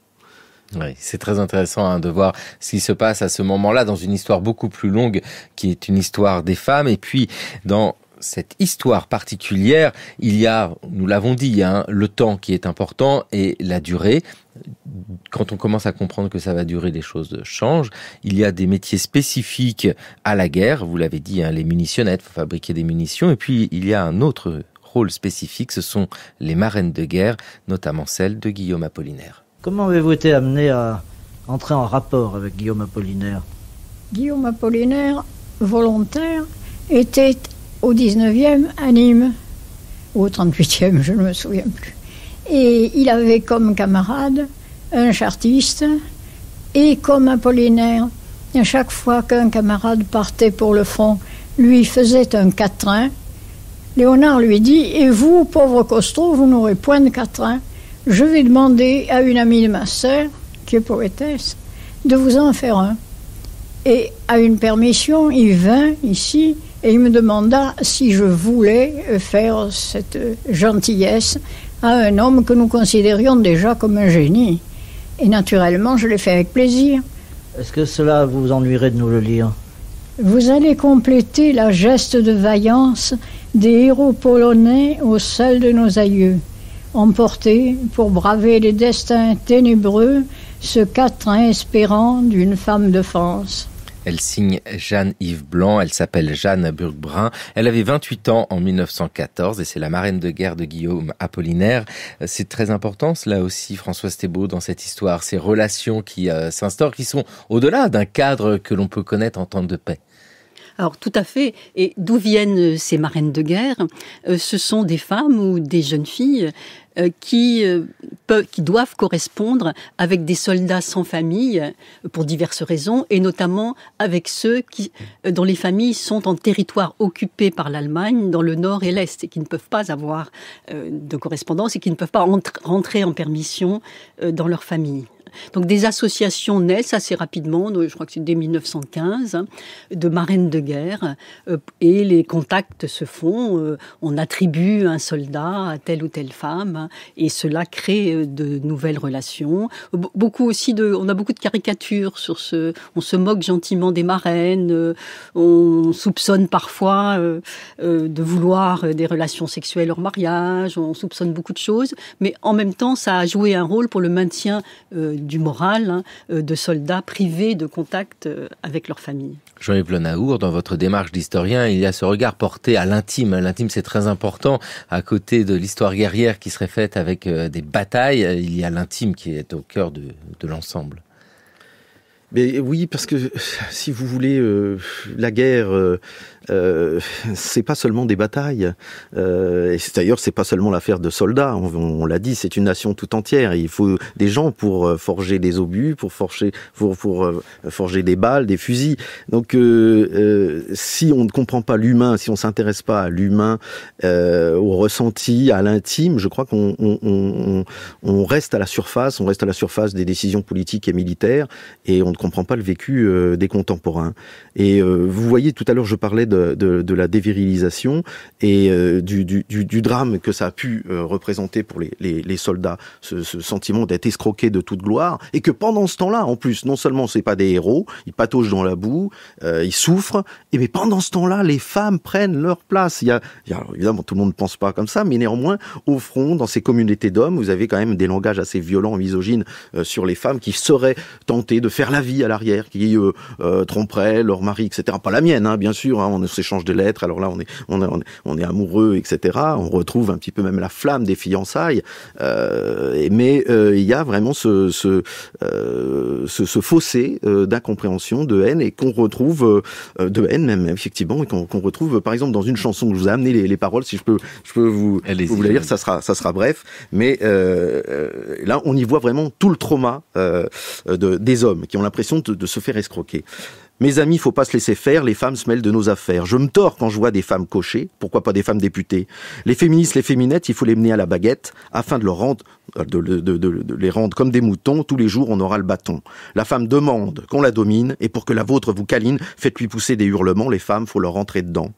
B: Oui, c'est très intéressant hein, de voir ce qui se passe à ce moment-là dans une histoire beaucoup plus longue qui est une histoire des femmes et puis dans cette histoire particulière, il y a, nous l'avons dit, hein, le temps qui est important et la durée quand on commence à comprendre que ça va durer, les choses changent. Il y a des métiers spécifiques à la guerre, vous l'avez dit, hein, les munitionnettes, faut fabriquer des munitions. Et puis, il y a un autre rôle spécifique, ce sont les marraines de guerre, notamment celle de Guillaume Apollinaire.
D: Comment avez-vous été amené à entrer en rapport avec Guillaume Apollinaire Guillaume Apollinaire, volontaire, était au 19e à Nîmes, ou au 38e, je ne me souviens plus. Et il avait comme camarade un chartiste et comme Apollinaire. À chaque fois qu'un camarade partait pour le front, lui faisait un quatrain. Léonard lui dit Et vous, pauvre costaud, vous n'aurez point de quatrain. Je vais demander à une amie de ma sœur, qui est poétesse, de vous en faire un. Et à une permission, il vint ici et il me demanda si je voulais faire cette gentillesse à un homme que nous considérions déjà comme un génie. Et naturellement, je l'ai fait avec plaisir. Est-ce que cela vous ennuierait de nous le lire Vous allez compléter la geste de vaillance des héros polonais au sol de nos aïeux, emportés pour braver les destins ténébreux, ce quatrain espérant d'une femme de France.
B: Elle signe Jeanne-Yves Blanc, elle s'appelle Jeanne Burgbrun. Elle avait 28 ans en 1914 et c'est la marraine de guerre de Guillaume Apollinaire. Euh, c'est très important, là aussi, Françoise Thébault, dans cette histoire, ces relations qui euh, s'instaurent, qui sont au-delà d'un cadre que l'on peut connaître en temps de paix.
A: Alors tout à fait. Et d'où viennent ces marraines de guerre euh, Ce sont des femmes ou des jeunes filles euh, euh, qui, doivent correspondre avec des soldats sans famille euh, pour diverses raisons, et notamment avec ceux qui, dont les familles sont en territoire occupé par l'Allemagne dans le nord et l'est, et qui ne peuvent pas avoir de correspondance et qui ne peuvent pas rentrer en permission dans leur famille. Donc des associations naissent assez rapidement, je crois que c'est dès 1915, hein, de marraines de guerre, euh, et les contacts se font. Euh, on attribue un soldat à telle ou telle femme, hein, et cela crée euh, de nouvelles relations. Beaucoup aussi de, on a beaucoup de caricatures sur ce, on se moque gentiment des marraines, on soupçonne parfois de vouloir des relations sexuelles hors mariage, on soupçonne beaucoup de choses, mais en même temps, ça a joué un rôle pour le maintien du moral hein, euh, de soldats privés de contact euh, avec leur famille.
B: Jean-Yves Naour, dans votre démarche d'historien, il y a ce regard porté à l'intime. L'intime, c'est très important. À côté de l'histoire guerrière qui serait faite avec euh, des batailles, il y a l'intime qui est au cœur de, l'ensemble.
E: Mais oui, parce que si vous voulez, la guerre, euh, c'est pas seulement des batailles. Euh, et d'ailleurs, c'est pas seulement l'affaire de soldats. On, l'a dit, c'est une nation tout entière. il faut des gens pour euh, forger des obus, pour forger, pour, euh, forger des balles, des fusils. Donc, si on ne comprend pas l'humain, si on s'intéresse pas à l'humain, au ressenti, à l'intime, je crois qu'on on, reste à la surface. On reste à la surface des décisions politiques et militaires, et on ne comprend pas le vécu des contemporains. Et vous voyez, tout à l'heure, je parlais de de, la dévirilisation et euh, du, drame que ça a pu euh, représenter pour les, soldats, ce, sentiment d'être escroqué de toute gloire, et que pendant ce temps-là, en plus, non seulement c'est pas des héros, ils patauchent dans la boue, euh, ils souffrent, et mais pendant ce temps-là, les femmes prennent leur place. Il y a, évidemment, tout le monde ne pense pas comme ça, mais néanmoins, au front, dans ces communautés d'hommes, vous avez quand même des langages assez violents, misogynes sur les femmes qui seraient tentées de faire la vie à l'arrière, qui tromperaient leur mari, etc. Pas la mienne, hein, bien sûr. Hein, on on s'échange de lettres, alors là on est, amoureux, etc. On retrouve un petit peu même la flamme des fiançailles, euh, mais euh, il y a vraiment ce, ce, euh, fossé d'incompréhension, de haine, et qu'on retrouve, de haine même effectivement, et qu'on retrouve par exemple dans une chanson, je vous ai amené les, paroles, si je peux, je peux vous, vous la lire, ça sera, bref, mais là on y voit vraiment tout le trauma des hommes qui ont l'impression de se faire escroquer. Mes amis, faut pas se laisser faire, les femmes se mêlent de nos affaires. Je me tords quand je vois des femmes cochées, pourquoi pas des femmes députées. Les féministes, les féminettes, il faut les mener à la baguette afin de, leur rendre, euh, les rendre comme des moutons. Tous les jours, on aura le bâton. La femme demande qu'on la domine et pour que la vôtre vous câline, faites-lui pousser des hurlements. Les femmes, faut leur rentrer dedans.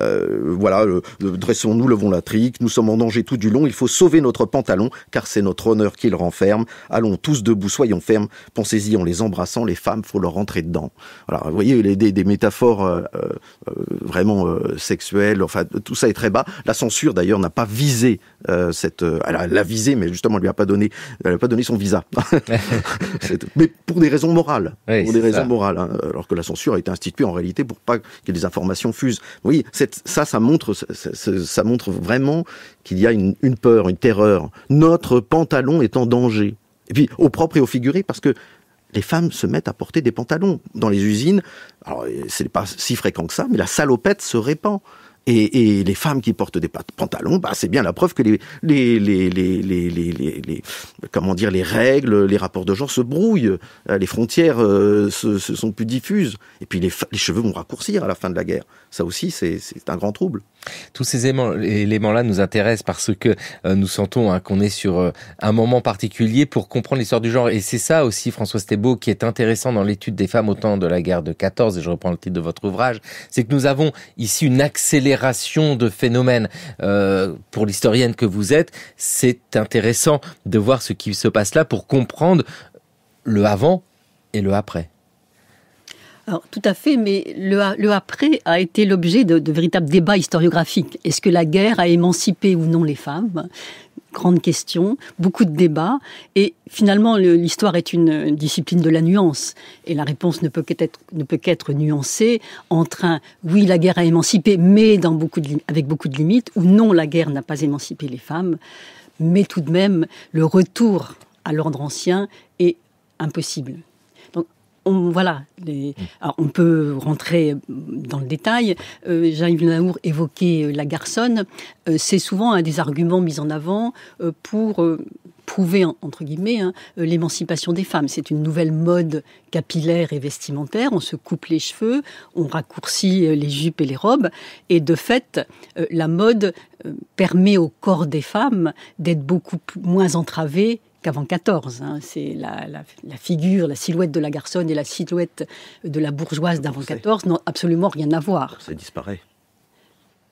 E: Euh, voilà, euh, dressons-nous, levons la trique, nous sommes en danger tout du long, il faut sauver notre pantalon, car c'est notre honneur qu'il renferme. Allons tous debout, soyons fermes, pensez-y en les embrassant, les femmes, faut leur rentrer dedans. Voilà, vous voyez, les, des, des métaphores euh, vraiment sexuelles, enfin, tout ça est très bas. La censure, d'ailleurs, n'a pas visé cette... elle l'a visé, mais justement, elle lui a pas donné, elle a pas donné son visa. mais pour des raisons morales. des raisons morales, hein. alors que la censure a été instituée en réalité pour pas que les informations fusent. Oui, ça, ça montre, vraiment qu'il y a une, peur, une terreur. Notre pantalon est en danger. au propre et au figuré, parce que les femmes se mettent à porter des pantalons. Dans les usines, alors n'est euh, pas si fréquent que ça, mais la salopette se répand. Et, les femmes qui portent des pantalons, bah, c'est bien la preuve que les, les, comment dire, les règles, les rapports de genre se brouillent, euh, les frontières euh, se, sont plus diffuses. Et puis les, cheveux vont raccourcir à la fin de la guerre. Ça aussi, c'est un grand trouble. Tous ces éléments-là nous intéressent parce que
B: euh, nous sentons hein, qu'on est sur un moment particulier pour comprendre l'histoire du genre. Et c'est ça aussi, François Stébeau, qui est intéressant dans l'étude des femmes au temps de la guerre de 14, et je reprends le titre de votre ouvrage, c'est que nous avons ici une accélération de phénomènes. Euh, pour l'historienne que vous êtes, c'est intéressant de voir ce qui se passe là pour comprendre le avant et le après
A: tout à fait, mais le, après a été l'objet de, véritables débats historiographiques. Est-ce que la guerre a émancipé ou non les femmes grande question, beaucoup de débats, et finalement l'histoire est une discipline de la nuance, et la réponse ne peut qu'être nuancée entre un oui la guerre a émancipé, mais avec beaucoup de limites, ou non la guerre n'a pas émancipé les femmes, mais tout de même le retour à l'ordre ancien est impossible on, voilà, on peut rentrer dans le détail. Euh, Jean-Yves Naour évoquait euh, la garçonne. Euh, c'est souvent un des arguments mis en avant pour prouver, entre guillemets, hein, l'émancipation des femmes. C'est une nouvelle mode capillaire et vestimentaire. On se coupe les cheveux, on raccourcit les jupes et les robes. Et de fait, la mode permet au corps des femmes d'être beaucoup moins entravé qu'avant 14. Hein. C'est la, figure, la silhouette de la garçonne et la silhouette de la bourgeoise d'avant 14 n'ont absolument rien à voir. Ça disparaît.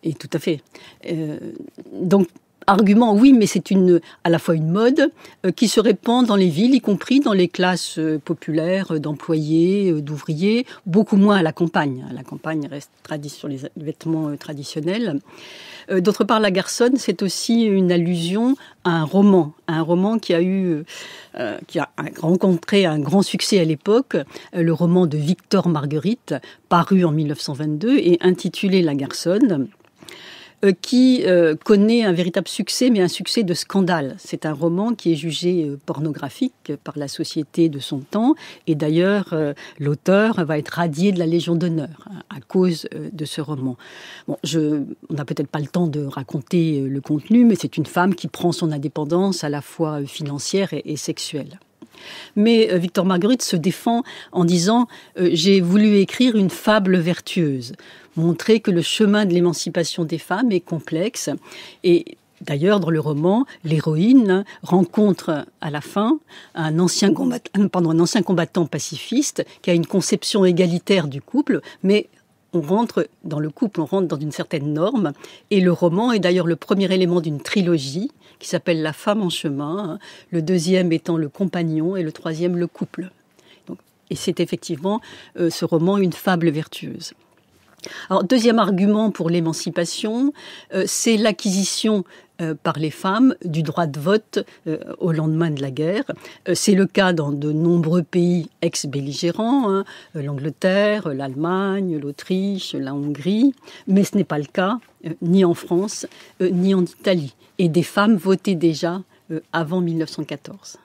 A: Et tout à fait. Euh, donc argument, oui, mais c'est une, à la fois une mode euh, qui se répand dans les villes, y compris dans les classes euh, populaires euh, d'employés, d'ouvriers, beaucoup moins à la campagne. La campagne reste sur les vêtements traditionnels. D'autre part, La Garçonne, c'est aussi une allusion à un roman, un roman qui a eu, qui a rencontré un grand succès à l'époque, le roman de Victor Marguerite, paru en 1922 et intitulé La Garçonne euh, qui euh, connaît un véritable succès, mais un succès de scandale. C'est un roman qui est jugé euh, pornographique par la société de son temps, et d'ailleurs l'auteur va être radié de la Légion d'honneur hein, à cause de ce roman. je, on n'a peut-être pas le temps de raconter le contenu, mais c'est une femme qui prend son indépendance à la fois financière et, sexuelle. Mais Victor Marguerite se défend en disant J'ai voulu écrire une fable vertueuse montrer que le chemin de l'émancipation des femmes est complexe et D'ailleurs, dans le roman, l'héroïne rencontre à la fin un ancien, combattant, euh, un ancien combattant pacifiste qui a une conception égalitaire du couple, mais on rentre dans le couple, on rentre dans une certaine norme. Et le roman est d'ailleurs le premier élément d'une trilogie qui s'appelle La femme en chemin, le deuxième étant le compagnon et le troisième le couple. et c'est effectivement euh, ce roman une fable vertueuse. Alors, deuxième argument pour l'émancipation, euh, c'est l'acquisition euh, par les femmes du droit de vote euh, au lendemain de la guerre. c'est le cas dans de nombreux pays ex-belligérants, hein, l'Angleterre, l'Allemagne, l'Autriche, la Hongrie, mais ce n'est pas le cas ni en France ni en Italie. Et des femmes votaient déjà avant 1914.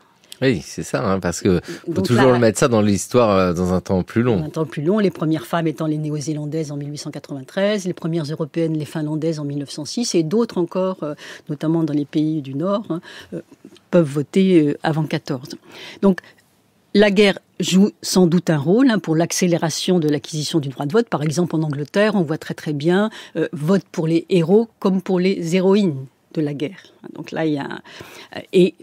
B: Oui, c'est ça, hein, parce que faut toujours le bah, mettre ça dans l'histoire euh, dans un temps plus long. Dans un
A: temps plus long, les premières femmes étant les Néo-Zélandaises en 1893, les premières Européennes, les Finlandaises en 1906, et d'autres encore, euh, notamment dans les pays du Nord, hein, euh, peuvent voter avant 14. Donc la guerre joue sans doute un rôle hein, pour l'accélération de l'acquisition du droit de vote. Par exemple, en Angleterre, on voit très très bien vote pour les héros comme pour les héroïnes de la guerre. Donc là, il y a et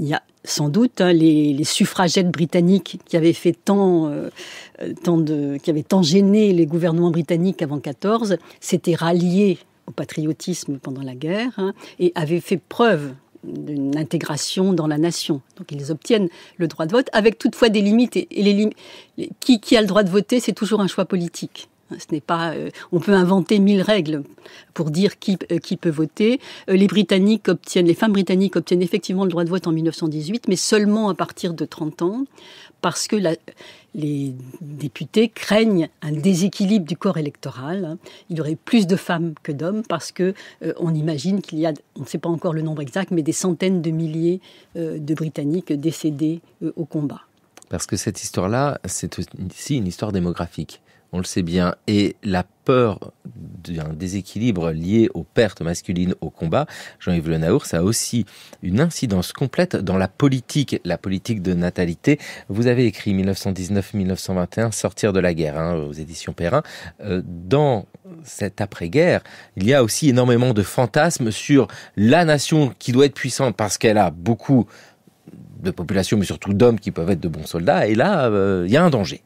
A: il y a sans doute hein, les, suffragettes britanniques qui avaient fait tant, euh, qui avaient tant gêné les gouvernements britanniques avant 14, s'étaient ralliées au patriotisme pendant la guerre hein, et avaient fait preuve d'une intégration dans la nation. Donc ils obtiennent le droit de vote avec toutefois des limites et, qui a le droit de voter, c'est toujours un choix politique. Ce n'est pas, euh, on peut inventer mille règles pour dire qui, euh, peut voter. Euh, les Britanniques obtiennent, les femmes britanniques obtiennent effectivement le droit de vote en 1918, mais seulement à partir de 30 ans, parce que les députés craignent un déséquilibre du corps électoral. Il y aurait plus de femmes que d'hommes parce que on imagine qu'il y a, on ne sait pas encore le nombre exact, mais des centaines de milliers de Britanniques décédés au combat.
B: Parce que cette histoire-là, c'est aussi une histoire démographique on le sait bien, et la peur d'un déséquilibre lié aux pertes masculines au combat, Jean-Yves Le Naour, ça a aussi une incidence complète dans la politique, la politique de natalité. Vous avez écrit 1919-1921, Sortir de la guerre, hein, aux éditions Perrin. Euh, dans cette après-guerre, il y a aussi énormément de fantasmes sur la nation qui doit être puissante parce qu'elle a beaucoup de population, mais surtout d'hommes qui peuvent être de bons soldats.
E: Et là, euh, il y a un danger.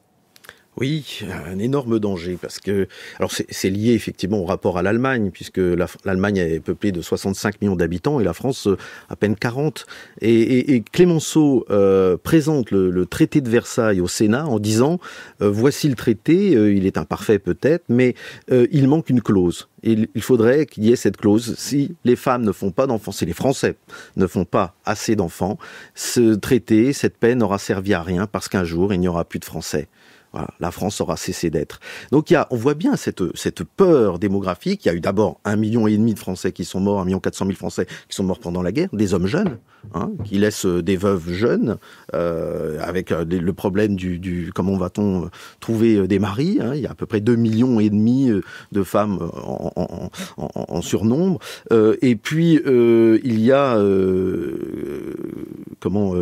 E: Oui, un énorme danger parce que alors c'est lié effectivement au rapport à l'Allemagne puisque l'Allemagne est peuplée de 65 millions d'habitants et la France euh, à peine 40. Et, Clémenceau euh, présente le, traité de Versailles au Sénat en disant euh, voici le traité, il est imparfait peut-être, mais il manque une clause. il faudrait qu'il y ait cette clause. Si les femmes ne font pas d'enfants, si les Français ne font pas assez d'enfants, ce traité, cette paix n'aura servi à rien parce qu'un jour, il n'y aura plus de Français la France aura cessé d'être. Donc on voit bien cette, cette peur démographique. Il y a eu d'abord un million et demi de Français qui sont morts, un million quatre cent mille Français qui sont morts pendant la guerre, des hommes jeunes, hein, qui laissent euh, des veuves jeunes, euh, avec euh, le problème du, comment va-t-on trouver des maris. Hein. il y a à peu près deux millions et demi de femmes en, surnombre. et puis il y a comment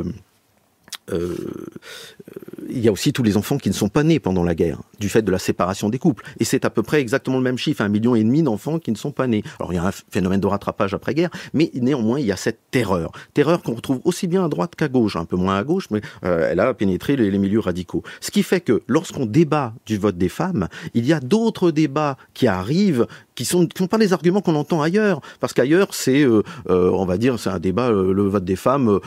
E: euh, euh, il y a aussi tous les enfants qui ne sont pas nés pendant la guerre, du fait de la séparation des couples. Et c'est à peu près exactement le même chiffre, un million et demi d'enfants qui ne sont pas nés. Alors il y a un phénomène de rattrapage après-guerre, mais néanmoins il y a cette terreur. Terreur qu'on retrouve aussi bien à droite qu'à gauche, un peu moins à gauche, mais euh, elle a pénétré les, milieux radicaux. Ce qui fait que lorsqu'on débat du vote des femmes, il y a d'autres débats qui arrivent, qui sont, sont pas les arguments qu'on entend ailleurs, parce qu'ailleurs c'est, on va dire, c'est un débat, le vote des femmes,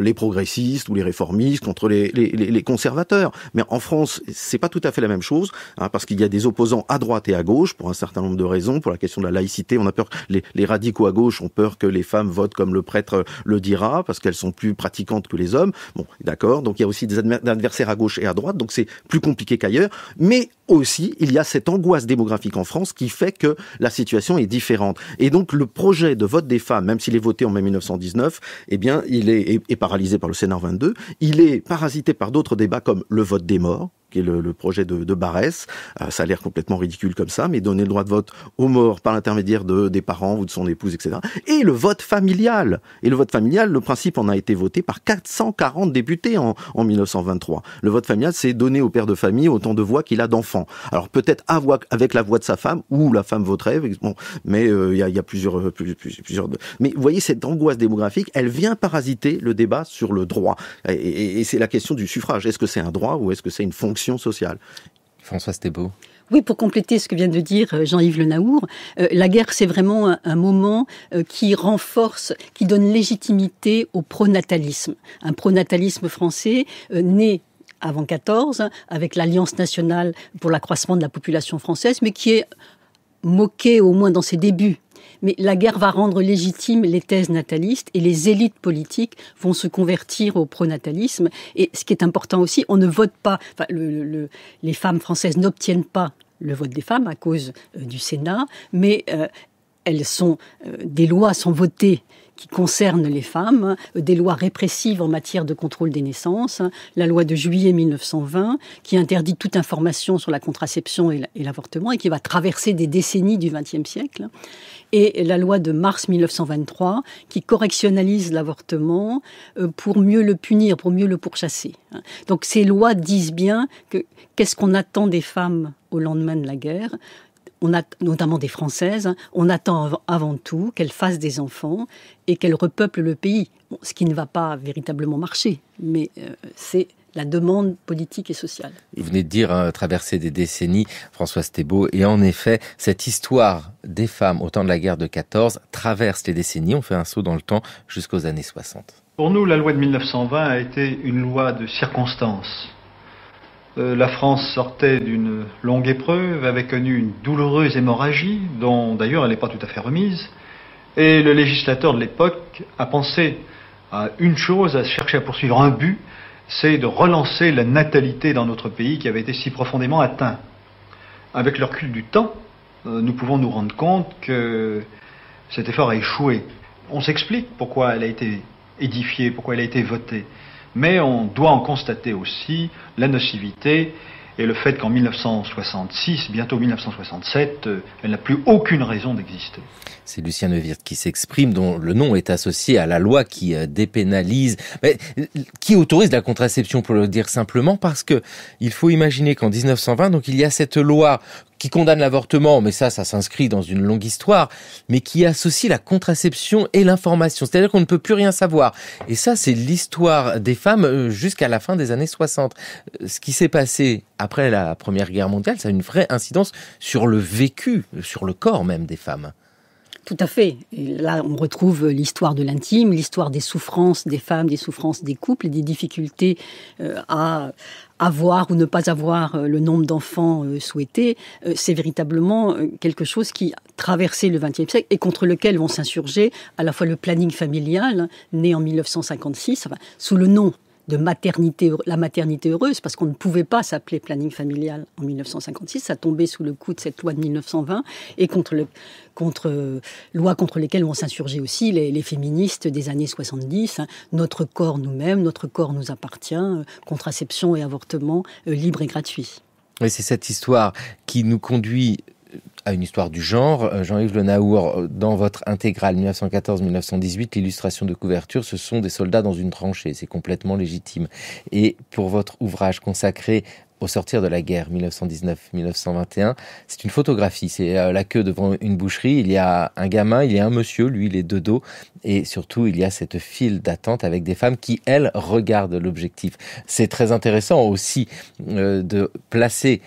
E: les progressistes ou les réformistes réformistes, contre les, conservateurs. Mais en France, c'est pas tout à fait la même chose, hein, parce qu'il y a des opposants à droite et à gauche pour un certain nombre de raisons. Pour la question de la laïcité, on a peur. Les, les radicaux à gauche ont peur que les femmes votent comme le prêtre euh, le dira, parce qu'elles sont plus pratiquantes que les hommes. Bon, d'accord. Donc il y a aussi des adversaires à gauche et à droite, donc c'est plus compliqué qu'ailleurs. Mais aussi, il y a cette angoisse démographique en France qui fait que la situation est différente. Et donc, le projet de vote des femmes, même s'il est voté en mai 1919, eh bien, il est, paralysé par le Sénat 22. Il est parasité par d'autres débats comme le vote des morts, qui est le, projet de, Barès. Euh, ça a l'air complètement ridicule comme ça, mais donner le droit de vote aux morts par l'intermédiaire de, des parents ou de son épouse, etc. Et le vote familial. Et le vote familial, le principe en a été voté par 440 députés en, en 1923. Le vote familial, c'est donner au père de famille autant de voix qu'il a d'enfants. Alors peut-être avec la voix de sa femme ou la femme voterait, bon, mais euh, il y, a, plusieurs, euh, plusieurs. Mais vous voyez cette angoisse démographique, elle vient parasiter le débat sur le droit. et c'est la question du suffrage. Est-ce que c'est un droit ou est-ce que c'est une fonction sociale. François
A: Oui, pour compléter ce que vient de dire euh, Jean-Yves Le Naour, euh, la guerre, c'est vraiment un, moment euh, qui renforce, qui donne légitimité au pronatalisme. Un pronatalisme français né avant 14, avec l'Alliance nationale pour l'accroissement de la population française, mais qui est moqué au moins dans ses débuts mais la guerre va rendre légitimes les thèses natalistes et les élites politiques vont se convertir au pronatalisme. Et ce qui est important aussi, on ne vote pas, les femmes françaises n'obtiennent pas le vote des femmes à cause euh, du Sénat, mais euh, elles sont, euh, des lois sont votées qui concerne les femmes, des lois répressives en matière de contrôle des naissances, la loi de juillet 1920 qui interdit toute information sur la contraception et l'avortement et qui va traverser des décennies du XXe siècle, et la loi de mars 1923 qui correctionnalise l'avortement euh, pour mieux le punir, pour mieux le pourchasser. Donc ces lois disent bien que qu'est-ce qu'on attend des femmes au lendemain de la guerre on a, notamment des Françaises, hein. on attend avant tout qu'elles fassent des enfants et qu'elles repeuplent le pays, ce qui ne va pas véritablement marcher, mais euh, c'est la demande politique et sociale.
B: Vous venez de dire hein, traverser des décennies, Françoise Thébault, et en effet, cette histoire des femmes au temps de la guerre de 14 traverse les décennies, on fait un saut dans le temps jusqu'aux années 60.
E: Pour nous, la loi de 1920 a été une loi de circonstances. Euh, la France sortait d'une longue épreuve, avait connu une douloureuse hémorragie, dont d'ailleurs elle n'est pas tout à fait remise, et le législateur de l'époque a pensé à une chose, à chercher à poursuivre un but, c'est de relancer la natalité dans notre pays qui avait été si profondément atteint. Avec le recul du temps, euh, nous pouvons nous rendre compte que cet effort a échoué. On s'explique pourquoi elle a été édifiée, pourquoi elle a été votée mais on doit en constater aussi la nocivité et le fait qu'en 1966, bientôt 1967, euh, elle n'a plus aucune raison d'exister.
B: C'est Lucien Neuwirth qui s'exprime, dont le nom est associé à la loi qui euh, dépénalise, euh, qui autorise la contraception, pour le dire simplement, parce que il faut imaginer qu'en 1920, donc il y a cette loi qui condamne l'avortement, mais ça, ça s'inscrit dans une longue histoire, mais qui associe la contraception et l'information. C'est-à-dire qu'on ne peut plus rien savoir. Et ça, c'est l'histoire des femmes euh, jusqu'à la fin des années 60. Ce qui s'est passé après la Première Guerre mondiale, ça a une vraie incidence sur le vécu,
A: sur le corps même des femmes. Tout à fait. là, on retrouve l'histoire de l'intime, l'histoire des souffrances des femmes, des souffrances des couples, des difficultés euh, à avoir ou ne pas avoir euh, le nombre d'enfants euh, souhaités. C'est véritablement quelque chose qui traversait traversé le XXe siècle et contre lequel vont s'insurger à la fois le planning familial, hein, né en 1956, sous le nom de maternité, la maternité heureuse, parce qu'on ne pouvait pas s'appeler planning familial en 1956. Ça tombait sous le coup de cette loi de 1920 et contre, le, contre euh, loi contre lesquelles vont s'insurger aussi les, les, féministes des années 70. Hein. Notre corps nous-mêmes, notre corps nous appartient. Euh, contraception et avortement euh, libre et gratuit.
B: c'est cette histoire qui nous conduit à une histoire du genre. Euh, Jean-Yves Le Naour, euh, dans votre intégrale 1914-1918, l'illustration de couverture, ce sont des soldats dans une tranchée. C'est complètement légitime. Et pour votre ouvrage consacré au sortir de la guerre 1919-1921. C'est une photographie, c'est euh, la queue devant une boucherie, il y a un gamin, il y a un monsieur, lui il est de dos, et surtout il y a cette file d'attente avec des femmes qui, elles, regardent l'objectif. C'est très intéressant aussi de placer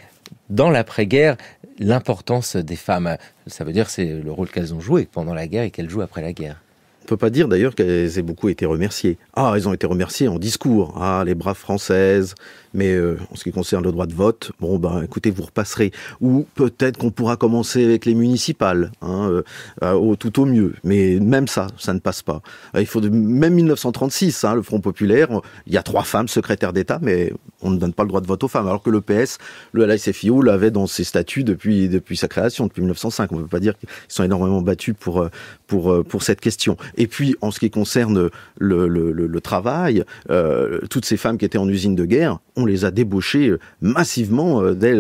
B: dans l'après-guerre l'importance des femmes. Ça veut dire c'est le rôle qu'elles ont joué pendant la guerre et qu'elles jouent après la guerre.
E: On peut pas dire d'ailleurs qu'elles aient beaucoup été remerciées. Ah, elles ont été remerciées en discours. Ah, les braves françaises. Mais euh, en ce qui concerne le droit de vote, bon ben, écoutez, vous repasserez. Ou peut-être qu'on pourra commencer avec les municipales, hein, euh, tout au mieux. Mais même ça, ça ne passe pas. Ah, il faut même 1936, hein, le Front populaire, il y a trois femmes secrétaires d'État, mais on ne donne pas le droit de vote aux femmes. Alors que le PS, le LSFIO l'avait dans ses statuts depuis depuis sa création, depuis 1905. On ne peut pas dire qu'ils sont énormément battus pour euh, pour pour cette question. Et puis, en ce qui concerne le, travail, euh, toutes ces femmes qui étaient en usine de guerre, on les a débauchées euh, massivement euh, dès,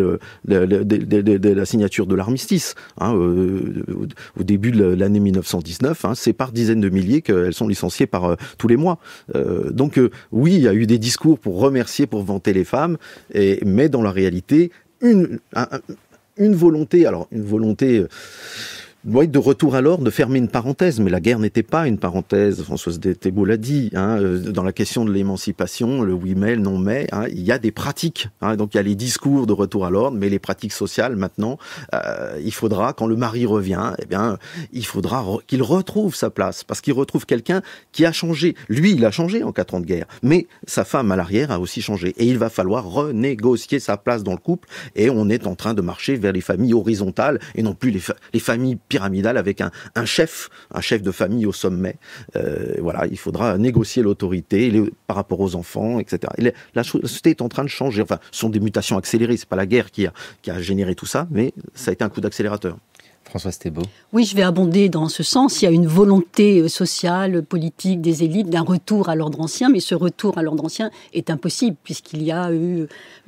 E: la signature de l'armistice. Hein, au, début de l'année 1919, hein. c'est par dizaines de milliers qu'elles sont licenciées par tous les mois. donc oui, il y a eu des discours pour remercier, pour vanter les femmes, et, mais dans la réalité, une, une volonté, alors une volonté oui, de retour à l'ordre, de fermer une parenthèse, mais la guerre n'était pas une parenthèse. Françoise Thébault l'a dit. Hein, euh, dans la question de l'émancipation, le oui mais, non mais, hein, il y a des pratiques. Hein. donc il y a les discours de retour à l'ordre, mais les pratiques sociales maintenant, euh, il faudra quand le mari revient, eh bien, il faudra qu'il retrouve sa place parce qu'il retrouve quelqu'un qui a changé. Lui, il a changé en quatre ans de guerre, mais sa femme à l'arrière a aussi changé et il va falloir renégocier sa place dans le couple. Et on est en train de marcher vers les familles horizontales et non plus les, les familles pyramidale avec un, chef, un chef de famille au sommet. Euh, voilà, il faudra négocier l'autorité par rapport aux enfants, etc. la, société est en train de changer. Enfin, ce sont des mutations accélérées. C'est pas la guerre qui a généré tout ça, mais ça a été un coup d'accélérateur. Françoise Thébault
A: Oui, je vais abonder dans ce sens. Il y a une volonté euh, sociale, politique des élites d'un retour à l'ordre ancien, mais ce retour à l'ordre ancien est impossible puisqu'il y a eu 1,5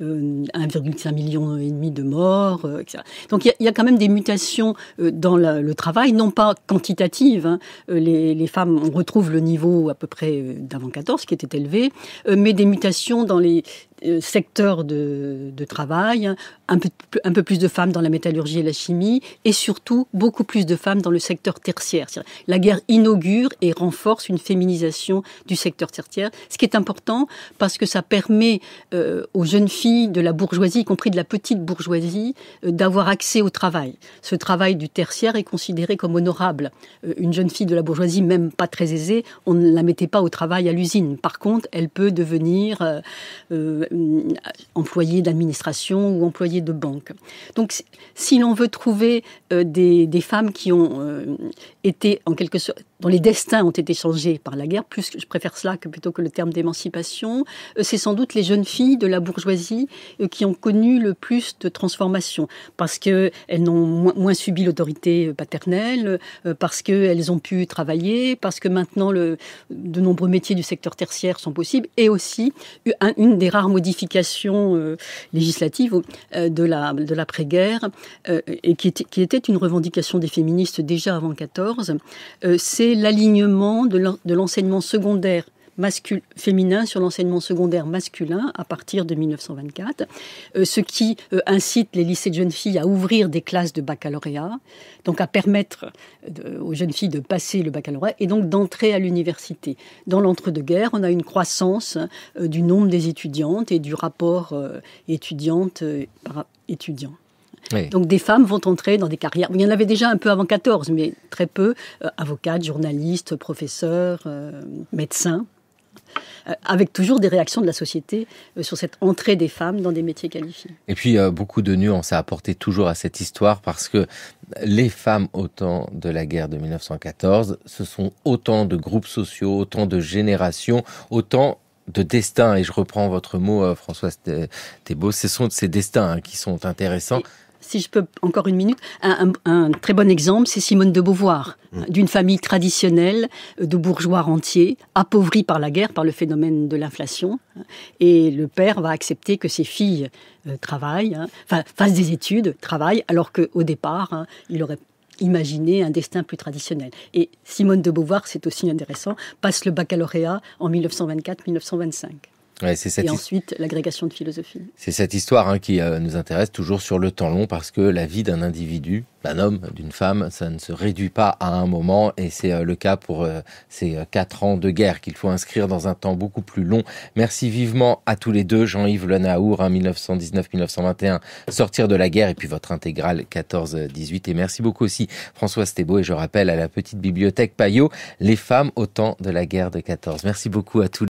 A: euh, million et demi de morts, euh, etc. Donc il y, a quand même des mutations dans le travail, non pas quantitatives. Hein. Les, femmes, on retrouve le niveau à peu près d'avant 14 qui était élevé, mais des mutations dans les secteurs de, travail, un peu plus de femmes dans la métallurgie et la chimie, et surtout beaucoup plus de femmes dans le secteur tertiaire. La guerre inaugure et renforce une féminisation du secteur tertiaire, ce qui est important parce que ça permet euh, aux jeunes filles de la bourgeoisie, y compris de la petite bourgeoisie, euh, d'avoir accès au travail. Ce travail du tertiaire est considéré comme honorable. Euh, une jeune fille de la bourgeoisie, même pas très aisée, on ne la mettait pas au travail à l'usine. Par contre, elle peut devenir employée d'administration ou employée de banque. Donc, si l'on veut trouver des des, femmes qui ont euh, été en quelque sorte, dont les destins ont été changés par la guerre, plus je préfère cela que plutôt que le terme d'émancipation, euh, c'est sans doute les jeunes filles de la bourgeoisie euh, qui ont connu le plus de transformations, parce qu'elles n'ont moins, subi l'autorité euh, paternelle, parce qu'elles ont pu travailler, parce que maintenant le, de nombreux métiers du secteur tertiaire sont possibles, et aussi une des rares modifications législatives de l'après-guerre, et qui était, qui était une revendication des féministes déjà avant 14, euh, c'est l'alignement de l'enseignement secondaire féminin sur l'enseignement secondaire masculin à partir de 1924, euh, ce qui euh, incite les lycées de jeunes filles à ouvrir des classes de baccalauréat, donc à permettre aux jeunes filles de passer le baccalauréat et donc d'entrer à l'université. Dans l'entre-deux-guerres, on a une croissance du nombre des étudiantes et du rapport étudiante par étudiant. Donc des femmes vont entrer dans des carrières. Il y en avait déjà un peu avant 14, mais très peu. Euh, avocates, journalistes, professeurs, euh, médecins. Euh, avec toujours des réactions de la société sur cette entrée des femmes dans des métiers qualifiés.
B: Et puis beaucoup de nuances à apporter toujours à cette histoire parce que les femmes au temps de la guerre de 1914, ce sont autant de groupes sociaux, autant de générations, autant de destins, et je reprends votre mot, Françoise
A: Thébault, ce sont ces destins hein, qui sont intéressants si je peux encore une minute, un, très bon exemple, c'est Simone de Beauvoir, mm. d'une famille traditionnelle euh, de bourgeois rentiers, appauvri par la guerre, par le phénomène de l'inflation. Hein, et le père va accepter que ses filles euh, travaillent, hein, fassent des études, travaillent, alors qu'au départ, hein, il aurait imaginé un destin plus traditionnel. Et Simone de Beauvoir, c'est aussi intéressant, passe le baccalauréat en 1924-1925
B: et ensuite
A: l'agrégation de philosophie.
B: C'est cette histoire hein, qui euh, nous intéresse toujours sur le temps long parce que la vie d'un individu, d'un homme, d'une femme, ça ne se réduit pas à un moment et c'est euh, le cas pour euh, ces quatre ans de guerre qu'il faut inscrire dans un temps beaucoup plus long. Merci vivement à tous les deux, Jean-Yves lenaour 1919-1921, hein, Sortir de la guerre et puis votre intégrale 14-18 et merci beaucoup aussi François Stébo et je rappelle à la petite bibliothèque Payot, Les femmes au temps de la guerre de 14. Merci beaucoup à tous.